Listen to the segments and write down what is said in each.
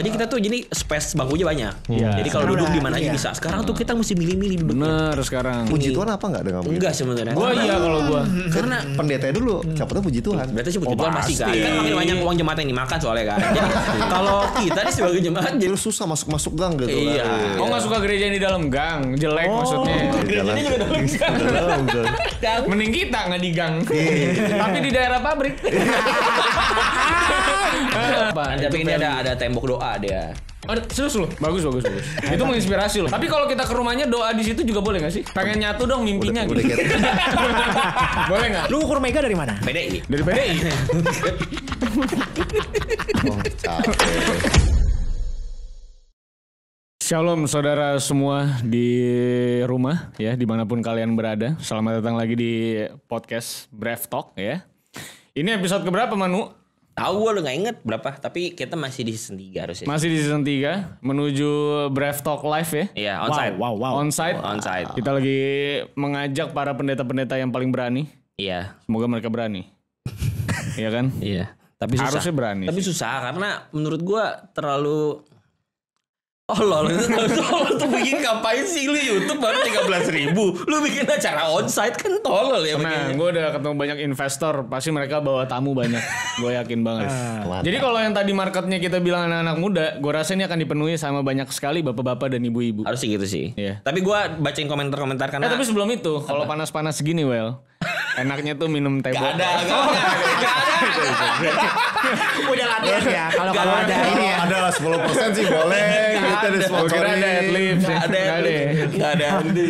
Tadi kita tuh jadi space bangkunya banyak. Yeah. Jadi kalau duduk di mana aja bisa. Sekarang tuh kita mesti milih-milih Bener sekarang. Puji Tuhan apa enggak dengan Enggak sebenarnya. Gua iya kalau gua. Karena pendeta dulu hmm. siapa tuh puji Tuhan. Berarti sih puji Tuhan masih kan. Kan makin banyak uang jemaat yang dimakan soalnya kan. kalau kita nih sebagai jemaat jadi susah masuk-masuk gang gitu kan. iya. lah. Oh enggak suka gereja di dalam gang, jelek oh. maksudnya. Gerejanya juga dalam gang. Dalam Mending kita enggak di gang. Iya, iya, iya. Tapi di daerah pabrik. Tapi ini ada ada tembok doa dia. Oh, serius lu? Bagus, bagus, bagus. itu menginspirasi loh. Tapi kalau kita ke rumahnya doa di situ juga boleh gak sih? Pengen nyatu dong mimpinya udah, gitu. Udah boleh nggak? Lu ukur mega dari mana? PDI. Dari PDI. Shalom saudara semua di rumah ya dimanapun kalian berada. Selamat datang lagi di podcast Brave Talk ya. Ini episode keberapa Manu? Tahu gue lu nggak inget berapa, tapi kita masih di season 3 harusnya. Masih di season 3 iya. menuju Breath Talk Live ya. Iya, on site. Wow, wow, wow. On site. On Kita lagi mengajak para pendeta-pendeta yang paling berani. Iya. Semoga mereka berani. iya kan? Iya. Tapi susah. Harusnya berani. Tapi sih. susah karena menurut gue terlalu Oh lol, tolol tuh bikin ngapain sih lu YouTube baru belas ribu Lu bikin acara onsite kan tolol ya Nah gue udah ketemu banyak investor Pasti mereka bawa tamu banyak Gue yakin banget ah, Jadi kalau yang tadi marketnya kita bilang anak-anak muda Gue rasa ini akan dipenuhi sama banyak sekali bapak-bapak dan ibu-ibu Harus sih gitu sih yeah. Tapi gue bacain komentar-komentar karena eh, Tapi sebelum itu kalau panas-panas gini Well enaknya tuh minum teh boba. Gak ada, gak ada, ada. Udah latihan iya, ya, kalau kalau ada ini ya. Ada sepuluh persen sih boleh, kita gitu, ada sponsor. ada ad libs, ya. gak ada, gak ada.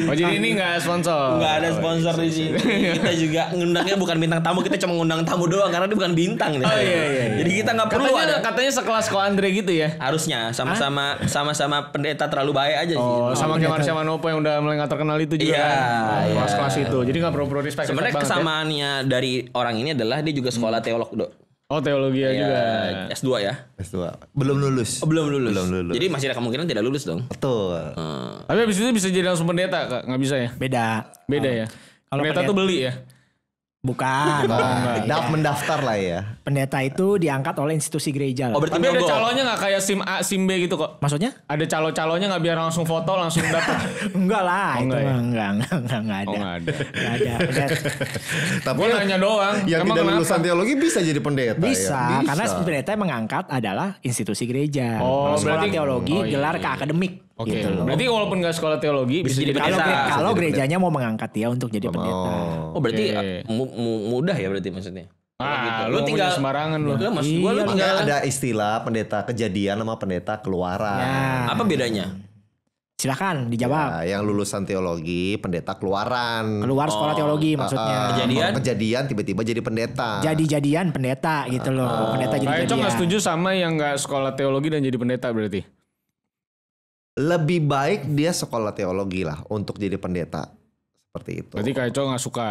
Oh jadi ini gak sponsor? Gak ada sponsor di oh, iya, sini. Iya, kita juga ngundangnya bukan bintang tamu, kita cuma ngundang tamu doang karena dia bukan bintang. Oh iya iya. Jadi kita gak perlu ada. Katanya sekelas ko Andre gitu ya? Harusnya, sama-sama sama-sama pendeta terlalu baik aja sih. Oh, sama kayak Marsha Manopo yang udah mulai nggak terkenal itu juga. Iya, kelas-kelas kan? oh, itu. Jadi gak perlu respect. Sebenarnya kesamaannya ya? dari orang ini adalah dia juga sekolah hmm. teolog, Dok. Oh, teologi ya, iya, juga. S2 ya. S2. Belum lulus. Oh, belum lulus. Belum lulus. Jadi masih ada kemungkinan tidak lulus dong. Betul. Hmm. Tapi abis itu bisa jadi langsung pendeta, Kak? Nggak bisa ya? Beda. Beda oh. ya? Kalau pendeta, pendeta tuh beli ya? Bukan. Nah, daf iya. mendaftar lah ya. Pendeta itu diangkat oleh institusi gereja. Oh, berarti ada calonnya nggak kayak sim A, sim B gitu kok? Maksudnya? Ada calo-calonnya nggak biar langsung foto langsung daftar? enggak lah, oh, itu enggak, ya? enggak, enggak, enggak, enggak oh, ada. Oh, enggak ada. enggak ada. Tapi gue nanya doang. Yang emang tidak lulusan teologi bisa jadi pendeta ya? bisa, ya? Bisa, karena pendeta yang mengangkat adalah institusi gereja. Oh, Kalau berarti teologi oh, iya, gelar iya. ke iya. akademik. Oke. Okay. Gitu Berarti walaupun gak sekolah teologi bisa, bisa jadi pendeta. Kalau, kalau gerejanya mau mengangkat dia untuk jadi pendeta. Oh, berarti okay. Ah, mudah ya berarti maksudnya. Ah, gitu. lu, lu tinggal sembarangan lu. Lu maksud gua lu iya. tinggal ada istilah pendeta kejadian sama pendeta keluaran. Ya. Apa bedanya? Silakan dijawab. Ya, yang lulusan teologi, pendeta keluaran. Keluar sekolah oh, teologi maksudnya. Ah, ah. kejadian. Kejadian tiba-tiba jadi pendeta. Jadi jadian pendeta gitu loh. Uh, pendeta jadi jadian. Kayak setuju sama yang nggak sekolah teologi dan jadi pendeta berarti lebih baik dia sekolah teologi lah untuk jadi pendeta seperti itu. kayak cowok nggak suka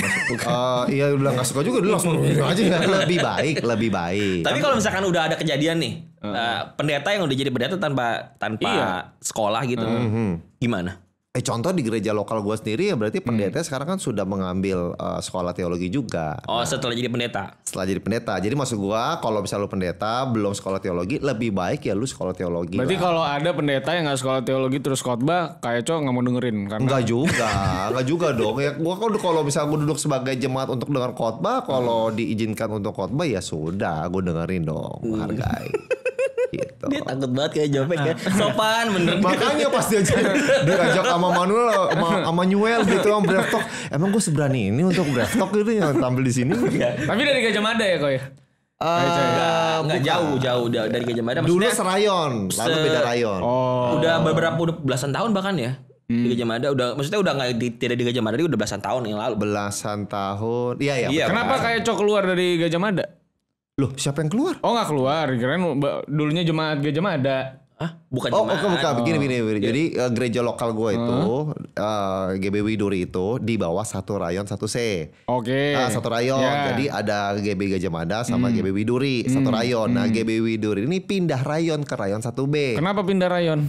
Uh, iya udah gak suka juga dulu langsung gitu aja ya. Lebih baik, lebih baik. Tapi kalau misalkan udah ada kejadian nih, uh. Uh, pendeta yang udah jadi pendeta tanpa tanpa iya. sekolah gitu, uh -huh. gimana? Eh contoh di gereja lokal gue sendiri ya berarti hmm. pendeta hmm. sekarang kan sudah mengambil uh, sekolah teologi juga. Oh nah, setelah jadi pendeta? Setelah jadi pendeta. Jadi maksud gue kalau misalnya lu pendeta belum sekolah teologi lebih baik ya lu sekolah teologi. Berarti kalau ada pendeta yang gak sekolah teologi terus khotbah kayak cowok nggak mau dengerin karena. Enggak juga, enggak juga dong. Ya gue kan kalau misalnya gue duduk sebagai jemaat untuk dengar khotbah, kalau hmm. diizinkan untuk khotbah ya sudah gue dengerin dong, hmm. hargai. gitu. Dia takut banget kayak jawabnya kayak sopan bener. Makanya pas dia ngajak sama Manuel sama, sama Newell gitu sama Breftok Emang gue seberani ini untuk Breftok gitu yang tampil di sini. Iya. Tapi dari Gajah Mada ya koy. ya? Uh, nggak jauh jauh dari Gajah Mada. Dulu serayon, lalu beda rayon. Oh. Udah beberapa udah belasan tahun bahkan ya. Hmm. Di Gajah Mada udah maksudnya udah nggak di, tidak di Gajah Mada udah belasan tahun yang lalu. Belasan tahun. Iya ya. Iya, iya Kenapa kayak cok keluar dari Gajah Mada? Loh, siapa yang keluar? Oh, nggak keluar. Keren, dulunya jemaat gereja mah ada. Ah, bukan oh, jemaat. Oh, bukan, bukan. Begini, begini, begini. Iya. Jadi uh, gereja lokal gue itu, hmm. uh, eh, GB Widuri itu di bawah satu rayon satu C. Oke. Okay. Nah, satu rayon. Yeah. Jadi ada GB Gajah Mada sama hmm. GB Widuri satu hmm. rayon. Nah, hmm. GB Widuri ini pindah rayon ke rayon satu B. Kenapa pindah rayon?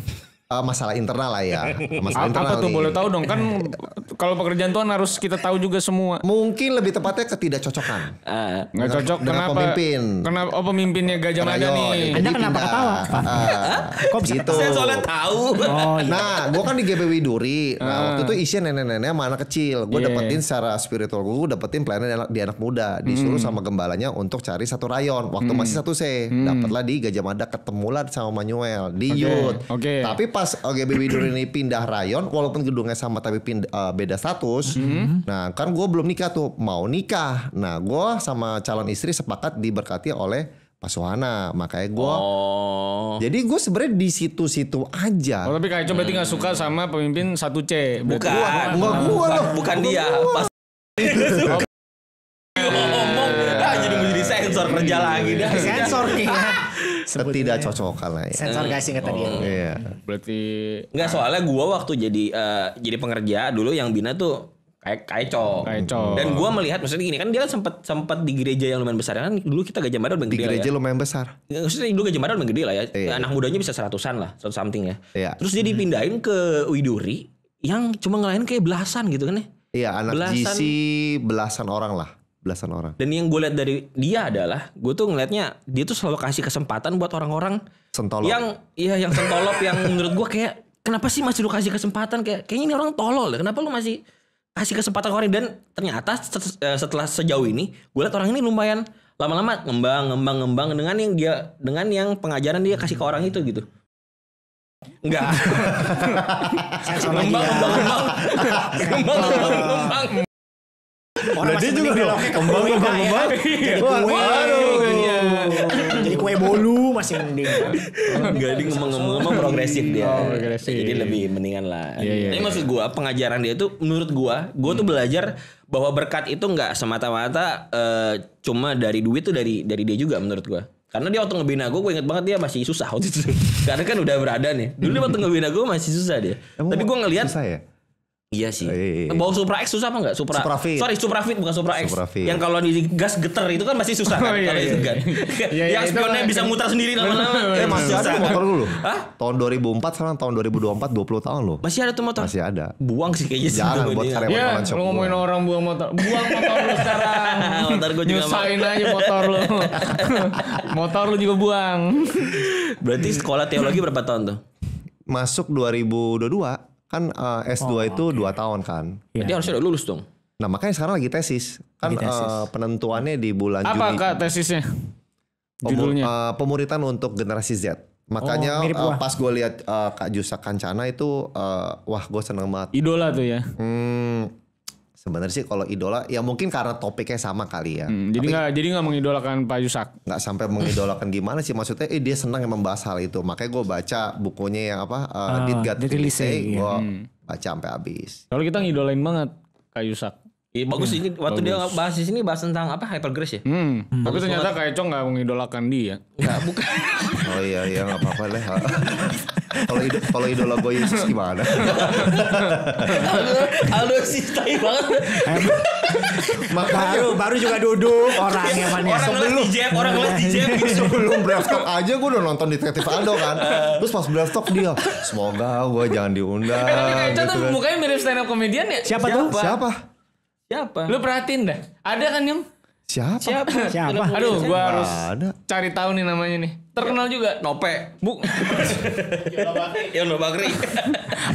uh, masalah internal lah ya. Masalah internal apa tuh nih. boleh tahu dong kan kalau pekerjaan Tuhan harus kita tahu juga semua. Mungkin lebih tepatnya ketidakcocokan. Uh, nggak cocok dengan kenapa? Pemimpin. Kenapa oh pemimpinnya Gajah Mada nih? Anda kenapa pindah. ketawa? Uh, Kok bisa gitu. Saya soalnya tahu. Oh, iya. Nah, gue kan di GBW Duri. Nah, waktu itu isinya nenek-nenek sama anak kecil. Gue yeah. Iya. dapetin secara spiritual gue, dapetin pelayanan di anak muda. Disuruh hmm. sama gembalanya untuk cari satu rayon. Waktu hmm. masih satu C. Hmm. Dapatlah di Gajah Mada, ketemulah sama Manuel di okay. Yud. Oke. Okay. Tapi pas GBW Duri ini pindah rayon, walaupun gedungnya sama tapi pindah, uh, beda beda status. Mm-hmm. Nah kan gue belum nikah tuh mau nikah. Nah gue sama calon istri sepakat diberkati oleh Pak Suhana. makanya gue oh. jadi gue sebenarnya di situ-situ aja oh, tapi kayak coba berarti hmm. gak suka sama pemimpin satu C bukan gua, gua, gua, gua, bukan, bukan dia pas ngomong iya. jadi mau jadi sensor kerja lagi sensor nih iya. Tidak ya. cocok lah ya. Sensor guys ingat tadi. Oh. Iya. Berarti Enggak ah. soalnya gua waktu jadi uh, jadi pengerja dulu yang bina tuh kayak kaico. Kaico. Dan gua melihat maksudnya gini kan dia sempat sempat di gereja yang lumayan besar kan dulu kita Gajah Mada udah gede. Di gereja ya. lumayan besar. Maksudnya dulu Gajah Mada udah gede lah ya. Iya. Anak mudanya bisa seratusan lah, seratus something ya. Iya. Terus dia dipindahin ke Widuri yang cuma ngelain kayak belasan gitu kan ya. Iya, anak belasan, GC belasan orang lah belasan orang. Dan yang gue lihat dari dia adalah gue tuh ngelihatnya dia tuh selalu kasih kesempatan buat orang-orang sentolop. Yang iya yang sentolop yang menurut gue kayak kenapa sih masih lu kasih kesempatan kayak kayaknya ini orang tolol ya. Kenapa lu masih kasih kesempatan ke orang dan ternyata eh, setelah sejauh ini gue lihat orang ini lumayan lama-lama ngembang ngembang ngembang dengan yang dia dengan yang pengajaran dia kasih ke orang itu gitu. Enggak. ngembang, ngembang, ngembang, ngembang, ngembang, ngembang. Orang nah, dia juga dong. Kembang kembang kembang. Jadi kue. Waduh. Gitu. Iya. Jadi kue bolu masih mending. Kan? Enggak dia ngomong ngomong progresif dia. Oh, progresif. Jadi lebih mendingan lah. Iya, Ini iya, iya. maksud gue, pengajaran dia itu, menurut gue, gua tuh hmm. belajar bahwa berkat itu nggak semata-mata uh, cuma dari duit tuh dari dari dia juga menurut gue. Karena dia waktu ngebina gue, gue inget banget dia masih susah waktu itu. Karena kan udah berada nih. Dulu waktu ngebina gue masih susah dia. Emang Tapi gue ngelihat ya? Iya sih. Oh, iya, iya. Bawa Supra X susah apa enggak? Supra, Supra Fit. Sorry, Supra Fit bukan Supra X. Supra Fit. Yang kalau di gas geter itu kan masih susah kan oh, iya, kalau itu iya, kan. iya, iya, yang iya, spionnya bisa mutar sendiri lama-lama. Eh, masih susah. ada motor dulu. Hah? Tahun 2004 sekarang tahun 2024 20 tahun loh. Masih ada tuh motor. Masih ada. Buang sih kayaknya Jangan buat karyawan ya, yeah, shop. Lu ngomongin orang buang motor. Buang motor lu sekarang. motor gua juga. Nyusahin aja motor lu. motor lu juga buang. Berarti sekolah teologi berapa tahun tuh? Masuk 2022. Kan uh, eh, S2 oh, itu okay. 2 tahun kan. Ya. Jadi harusnya udah lulus dong. Nah, makanya sekarang lagi tesis. Kan lagi tesis. Uh, penentuannya di bulan Apa Juni. Apa kak tesisnya? Judulnya? Uh, pemuritan untuk generasi Z. Makanya oh, uh, pas gue lihat uh, Kak Jusa Kancana itu uh, wah gue seneng banget. Idola tuh ya. Hmm, Sebenarnya sih kalau idola ya mungkin karena topiknya sama kali ya. Hmm, jadi nggak jadi nggak mengidolakan Pak Yusak. Nggak sampai mengidolakan gimana sih maksudnya? Eh dia senang yang membahas hal itu. Makanya gue baca bukunya yang apa? Uh, uh, Did God Gue hmm. baca sampai habis. Kalau kita ngidolain banget Pak Yusak. Iya bagus hmm, ini waktu bagus. dia bahas di sini bahas tentang apa hypergrace ya. Hmm. hmm. Tapi ternyata kayak Cong nggak mengidolakan dia. Nggak bukan. oh iya iya nggak apa-apa lah. Kalau idol, kalau idola gue Yesus gimana? Aldo, sih tai banget. Makanya baru baru juga duduk Orangnya, ya Orang iya, sebelum di jam orang lagi di jab Sebelum kan aja gue udah nonton di detektif Aldo kan. Terus pas Brastok dia, semoga gue jangan diundang. Eh, ini gitu kan. mukanya mirip stand up comedian ya. Siapa, tuh? Siapa? Siapa? Lu perhatiin deh, Ada kan yang Siapa? Siapa? Siapa? Aduh, gue harus cari tahu nih namanya nih. Terkenal iya. juga. Nope. Bu. no iya, Bakri.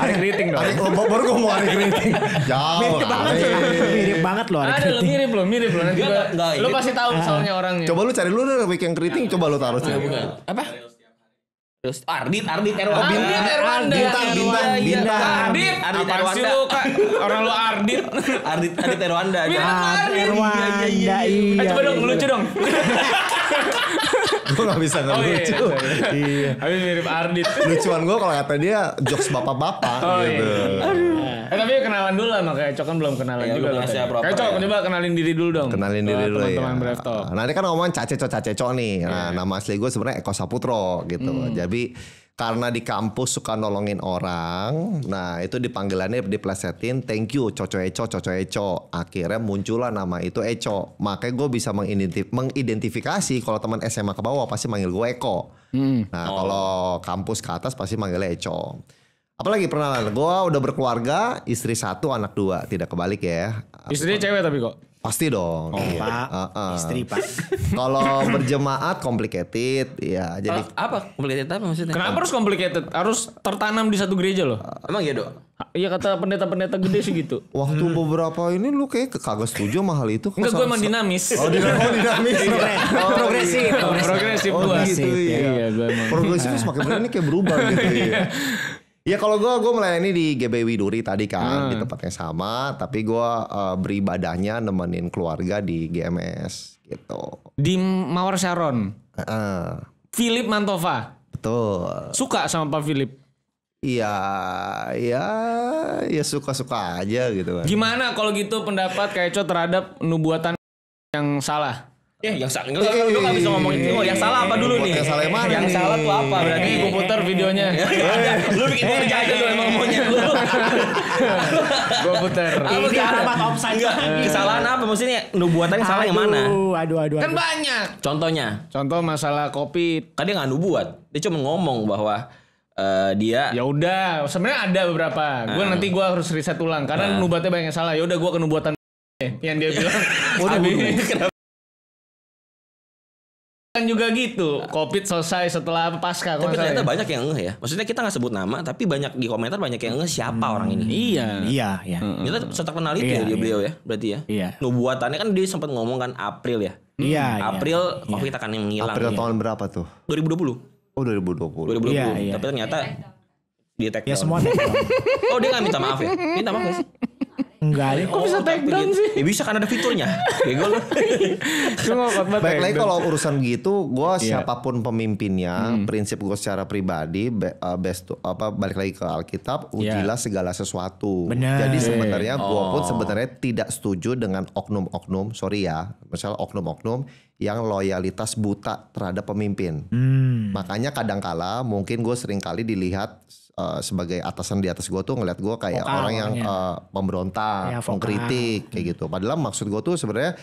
Ari Keriting dong. Ari, oh, baru gue mau Ari Keriting. Jauh. Mirip banget loh. Mirip banget loh Ari Ada loh mirip loh, mirip loh. Nanti gue lo pasti tahu ah. soalnya orangnya. Coba lu cari lu deh bikin Keriting coba lu taruh sih, Apa? Terus Ardit, Ardit Erwanda. Ardit iya, Erwanda. Bintang, bintang, bintang. Ardit, Ardit Erwanda. Orang lu Ardit. Ardit, Ardit Erwanda. Ardit Erwanda, iya. Eh, coba dong, lucu dong. gue gak bisa ngelucu. Oh, iya, iya. iya. mirip Ardit. Lucuan gue kalau kata dia jokes bapak-bapak oh, gitu. Iya. Eh tapi ya kenalan dulu lah makanya Cok kan belum kenalan iya, juga. Kayak eh, Cok ya. coba kenalin diri dulu dong. Kenalin diri dulu teman -teman ya. Brave Nah ini kan ngomongin Cace Cok Cace nih. Nah yeah. nama asli gue sebenarnya Eko Saputro gitu. Hmm. Jadi karena di kampus suka nolongin orang. Nah, itu dipanggilannya diplesetin thank you Coco Eco Coco Eco. Akhirnya muncullah nama itu Eco. Makanya gue bisa mengidentif mengidentifikasi kalau teman SMA ke bawah pasti manggil gue Eko. Hmm. Nah, oh. kalau kampus ke atas pasti manggilnya Eco. Apalagi pernah gue udah berkeluarga, istri satu, anak dua, tidak kebalik ya. Istrinya cewek tapi kok. Pasti dong. Oh, iya. Pak. Uh, uh. Istri, Pak. Kalau berjemaat complicated, ya. Jadi uh, apa? Complicated apa maksudnya? Kenapa harus complicated? Harus tertanam di satu gereja loh. Uh, Emang iya, Dok? Iya kata pendeta-pendeta gede sih gitu. Waktu hmm. beberapa ini lu kayak kagak setuju sama hal itu. Enggak, gue emang dinamis. Oh, oh, dinamis. Iya, iya. Oh, dinamis. oh, progresif. Progresif. Progresif oh, gitu, iya. iya gue emang. Progresif semakin ini kayak berubah gitu. Iya. iya. Ya kalau gue gue melayani di GB Widuri tadi kan hmm. di tempat yang sama, tapi gue uh, beribadahnya nemenin keluarga di GMS gitu. Di Mawar Sharon. Uh. Philip Mantova. Betul. Suka sama Pak Philip. Iya, ya, ya suka-suka aja gitu kan. Gimana kalau gitu pendapat kayak Eco terhadap nubuatan yang salah? Eh, yang salah. Enggak, enggak, enggak bisa ngomongin itu. Oh, yang salah apa dulu nih? Yang salah mana? Yang salah tuh apa? Berarti gue putar videonya. Eh. lu bikin kerja aja lu emang maunya lu. Gue putar. Apa alamat offside lagi? Kesalahan apa maksudnya? Nubuatannya salah yang mana? Aduh, aduh, Kan banyak. Contohnya. Contoh masalah kopi. Kan dia enggak nubuat. Dia cuma ngomong bahwa Uh, dia ya udah sebenarnya ada beberapa gue ah. nanti gue harus riset ulang karena ah. nubuatnya banyak yang salah ya udah gue kenubuatan yang dia bilang udah kenapa kan juga gitu. Covid selesai setelah pasca. Tapi ternyata saya. banyak yang ngeh ya. Maksudnya kita nggak sebut nama, tapi banyak di komentar banyak yang ngeh siapa hmm. orang ini. Iya. Iya. iya. Kita kenal itu iya, ya dia iya. beliau ya, berarti ya. Iya. Nubuatannya kan dia sempat ngomong kan April ya. Iya. Hmm. iya. April iya. covid akan menghilang. April tahun ya. tahun berapa tuh? 2020. Oh 2020. 2020. Iya, iya. Tapi ternyata dia take Ya semua oh dia nggak minta maaf ya? Minta maaf gak sih? Enggak, ya. kok bisa oh, take down gitu. sih? Ya bisa kan ada fiturnya. Bego ya lu. Baik lagi kalau urusan gitu, gue iya. siapapun pemimpinnya, hmm. prinsip gue secara pribadi uh, best apa balik lagi ke Alkitab, iya. ujilah segala sesuatu. Bener. Jadi sebenarnya gue pun oh. sebenarnya tidak setuju dengan oknum-oknum, sorry ya, misalnya oknum-oknum yang loyalitas buta terhadap pemimpin. Hmm. Makanya kadangkala mungkin gue sering kali dilihat uh, sebagai atasan di atas gue tuh ngeliat gue kayak vokal, orang yang ya. uh, pemberontak, ya, mengkritik kayak gitu. Padahal maksud gue tuh sebenarnya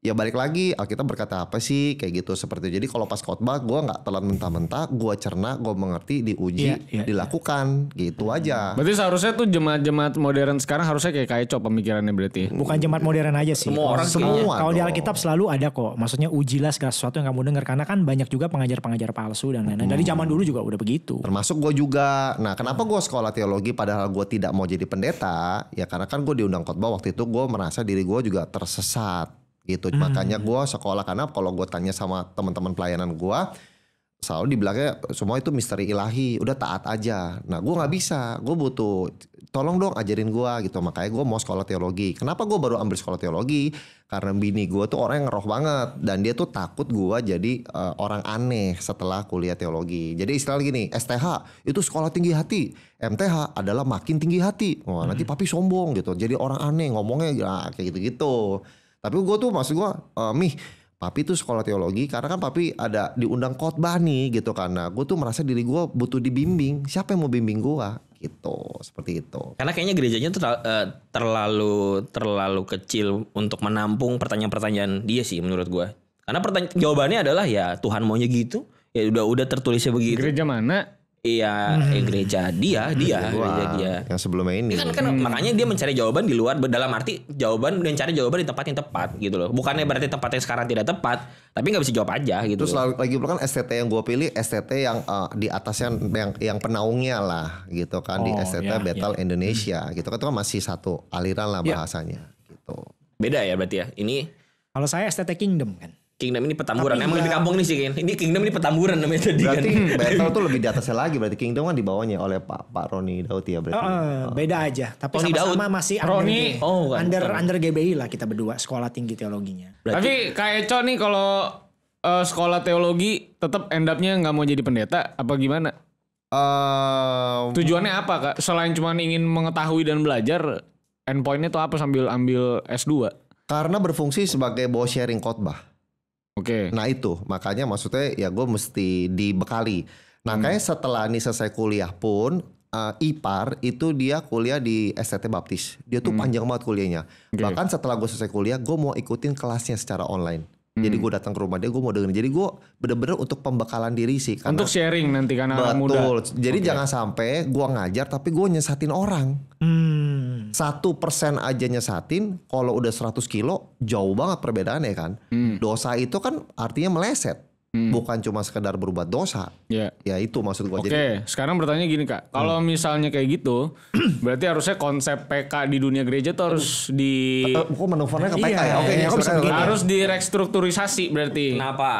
ya balik lagi Alkitab berkata apa sih kayak gitu seperti jadi kalau pas khotbah gue nggak telan mentah-mentah gue cerna gue mengerti diuji yeah, yeah, dilakukan yeah. gitu hmm. aja berarti seharusnya tuh jemaat-jemaat modern sekarang harusnya kayak kayak cop pemikirannya berarti bukan jemaat modern aja sih semua orang semua kalau di Alkitab selalu ada kok maksudnya ujilah segala sesuatu yang kamu dengar karena kan banyak juga pengajar-pengajar palsu dan lain-lain hmm. dari zaman dulu juga udah begitu termasuk gue juga nah kenapa gue sekolah teologi padahal gue tidak mau jadi pendeta ya karena kan gue diundang khotbah waktu itu gue merasa diri gue juga tersesat gitu hmm. makanya hmm, hmm. gue sekolah karena kalau gue tanya sama teman-teman pelayanan gue selalu dibilangnya semua itu misteri ilahi udah taat aja nah gue nggak bisa gue butuh tolong dong ajarin gue gitu makanya gue mau sekolah teologi kenapa gue baru ambil sekolah teologi karena bini gue tuh orang yang roh banget dan dia tuh takut gue jadi uh, orang aneh setelah kuliah teologi jadi istilah gini STH itu sekolah tinggi hati MTH adalah makin tinggi hati Wah, nanti hmm. papi sombong gitu jadi orang aneh ngomongnya nah, kayak gitu gitu tapi gue tuh maksud gue, eh mih papi tuh sekolah teologi karena kan papi ada diundang khotbah nih gitu karena gue tuh merasa diri gue butuh dibimbing siapa yang mau bimbing gue gitu seperti itu karena kayaknya gerejanya tuh eh, terlalu terlalu kecil untuk menampung pertanyaan-pertanyaan dia sih menurut gue karena pertanyaan jawabannya adalah ya Tuhan maunya gitu ya udah udah tertulisnya begitu gereja mana Iya, hmm. eh, gereja dia, hmm. dia, gereja dia. Yang sebelumnya ini. Ya kan, kan hmm. makanya dia mencari jawaban di luar dalam arti jawaban mencari jawaban di tempat yang tepat gitu loh. Bukannya berarti tempat yang sekarang tidak tepat, tapi nggak bisa jawab aja gitu. Terus loh. lagi pula kan STT yang gue pilih STT yang uh, di atasnya yang yang penaungnya lah gitu kan oh, di STT ya, Battle ya. Indonesia hmm. gitu kan itu kan masih satu aliran lah ya. bahasanya ya. gitu. Beda ya berarti ya. Ini kalau saya STT Kingdom kan. Kingdom ini petamburan. Tapi Emang enggak. di kampung nih sih kan. Ini Kingdom ini petamburan namanya tadi berarti kan. Battle tuh lebih di atasnya lagi berarti Kingdom kan di bawahnya oleh Pak Pak Roni Daud ya berarti. Uh, beda aja. Tapi Roni sama, -sama masih Roni. Under, oh, bukan, under under GBI lah kita berdua sekolah tinggi teologinya. Berarti, Tapi kayak Eco nih kalau uh, sekolah teologi tetap end up-nya nggak mau jadi pendeta apa gimana? Uh, Tujuannya apa kak? Selain cuma ingin mengetahui dan belajar, endpointnya tuh apa sambil ambil S2? Karena berfungsi sebagai bawa sharing khotbah. Oke. Okay. Nah itu makanya maksudnya ya gue mesti dibekali. Nah hmm. kayak setelah ini selesai kuliah pun uh, eh, Ipar itu dia kuliah di STT Baptis. Dia tuh hmm. panjang banget kuliahnya. Okay. Bahkan setelah gue selesai kuliah, gue mau ikutin kelasnya secara online. Hmm. Jadi gue datang ke rumah dia, gue mau dengerin. Jadi gue bener-bener untuk pembekalan diri sih. Karena, untuk sharing nanti karena betul. anak muda. Betul. Jadi okay. jangan sampai gue ngajar tapi gue nyesatin orang. Hmm. Satu hmm. persen aja nyesatin, kalau udah 100 kilo jauh banget perbedaannya kan. Hmm. Dosa itu kan artinya meleset hmm. bukan cuma sekedar berubah dosa. Yeah. Ya itu maksud gue. Oke, okay. sekarang bertanya gini kak, kalau hmm. misalnya kayak gitu, berarti harusnya konsep PK di dunia gereja tuh harus di. Eh, eh, aku kok manuvernya ke PK ya? iya, ya? Oke, okay, iya, iya, Harus direstrukturisasi berarti. Kenapa?